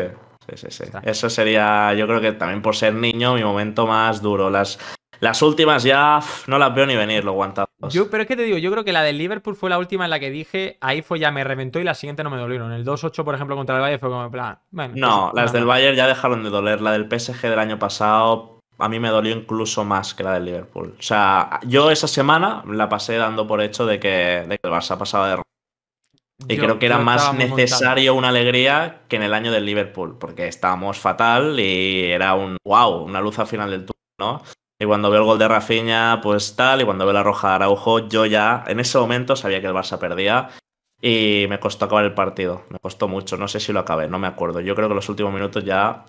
Sí, sí, Eso sería, yo creo que también por ser niño, mi momento más duro. Las, las últimas ya no las veo ni venir, lo aguantado. Yo, pero es que te digo, yo creo que la del Liverpool fue la última en la que dije, ahí fue ya, me reventó y la siguiente no me dolieron. El 2-8, por ejemplo, contra el Bayern fue como plan. no, pues, las del Bayern ya dejaron de doler. La del PSG del año pasado a mí me dolió incluso más que la del Liverpool. O sea, yo esa semana la pasé dando por hecho de que, el Barça pasaba de y creo que era más necesario una alegría que en el año del Liverpool, porque estábamos fatal y era un wow, una luz al final del túnel, ¿no? Y cuando veo el gol de Rafinha, pues tal, y cuando veo la roja de Araujo, yo ya en ese momento sabía que el Barça perdía y me costó acabar el partido, me costó mucho, no sé si lo acabé, no me acuerdo. Yo creo que los últimos minutos ya,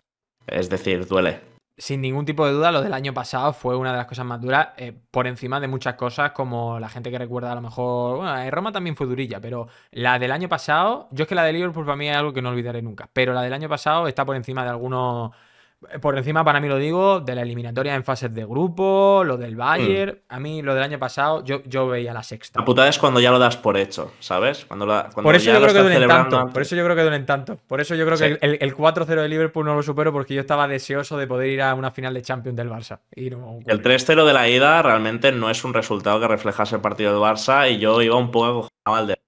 es decir, duele. Sin ningún tipo de duda, lo del año pasado fue una de las cosas más duras, eh, por encima de muchas cosas, como la gente que recuerda a lo mejor, bueno, en Roma también fue durilla, pero la del año pasado, yo es que la de Liverpool para mí es algo que no olvidaré nunca, pero la del año pasado está por encima de algunos eh, por encima, para mí lo digo, de la eliminatoria en fases de grupo, lo del Bayern, mm. a mí lo del año pasado, yo, yo veía la sexta. La putada es cuando ya lo das por hecho, ¿sabes? Cuando, la, por eso yo creo que duelen tanto, por eso yo creo que duelen tanto. Por eso yo creo que el, 4-0 de Liverpool no lo supero porque yo estaba deseoso de poder ir a una final de Champions del Barça. el 3-0 de la ida realmente no es un resultado que reflejase el partido del Barça y yo iba un poco a de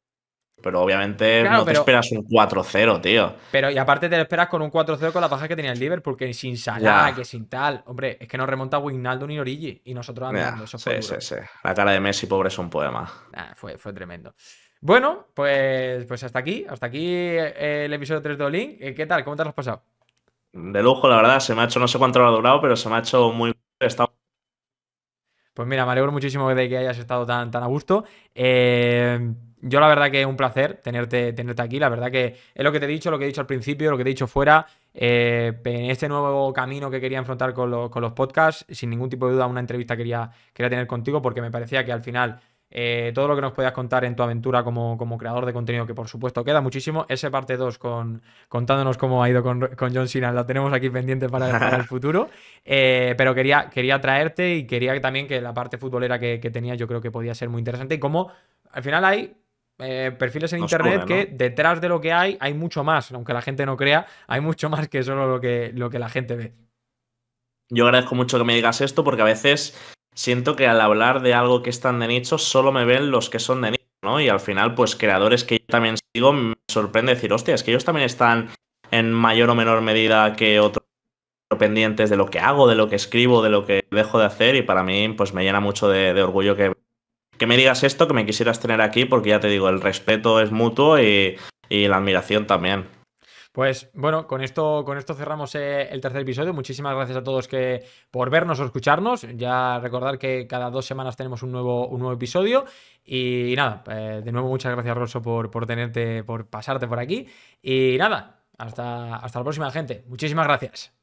pero obviamente no te esperas un 4-0, tío. Pero y aparte te lo esperas con un 4-0 con la paja que tenía el Liverpool, porque sin Salah, que sin tal. Hombre, es que no remonta Wignaldo ni Origi y nosotros andando. eso fue sí, sí, sí. La cara de Messi, pobre, es un poema. Ah, fue, fue tremendo. Bueno, pues, pues hasta aquí, hasta aquí eh, el episodio 3 de Olin. Eh, ¿Qué tal? ¿Cómo te has pasado? De lujo, la verdad, se me ha hecho, no sé cuánto lo ha durado, pero se me ha hecho muy... Está pues mira, me alegro muchísimo de que hayas estado tan, tan a gusto. Eh, yo la verdad que es un placer tenerte, tenerte aquí. La verdad que es lo que te he dicho, lo que he dicho al principio, lo que te he dicho fuera. Eh, en este nuevo camino que quería enfrentar con, los podcasts, sin ningún tipo de duda, una entrevista quería, quería tener contigo porque me parecía que al final eh, todo lo que nos podías contar en tu aventura como, como, creador de contenido, que por supuesto queda muchísimo. Ese parte 2 con, contándonos cómo ha ido con, John Cena, la tenemos aquí pendiente para, el [laughs] futuro. Eh, pero quería, quería traerte y quería también que la parte futbolera que, tenía tenías yo creo que podía ser muy interesante y cómo al final hay eh, perfiles en internet que detrás de lo que hay hay mucho más, aunque la gente no crea, hay mucho más que solo lo que, lo que la gente ve. Yo agradezco mucho que me digas esto porque a veces siento que al hablar de algo que es tan de nicho, solo me ven los que son de nicho, ¿no? Y al final, pues creadores que yo también sigo, me sorprende decir, hostia, es que ellos también están en mayor o menor medida que otros pendientes de lo que hago, de lo que escribo, de lo que dejo de hacer y para mí pues me llena mucho de, orgullo que, me digas esto, que me quisieras tener aquí porque ya te digo, el respeto es mutuo y, y la admiración también. Pues bueno, con esto, con esto cerramos eh, el tercer episodio. Muchísimas gracias a todos que, por vernos o escucharnos. Ya recordar que cada dos semanas tenemos un nuevo, un nuevo episodio. Y nada, eh, de nuevo muchas gracias, Rosso, por, por tenerte, por pasarte por aquí. Y nada, hasta, hasta la próxima, gente. Muchísimas gracias.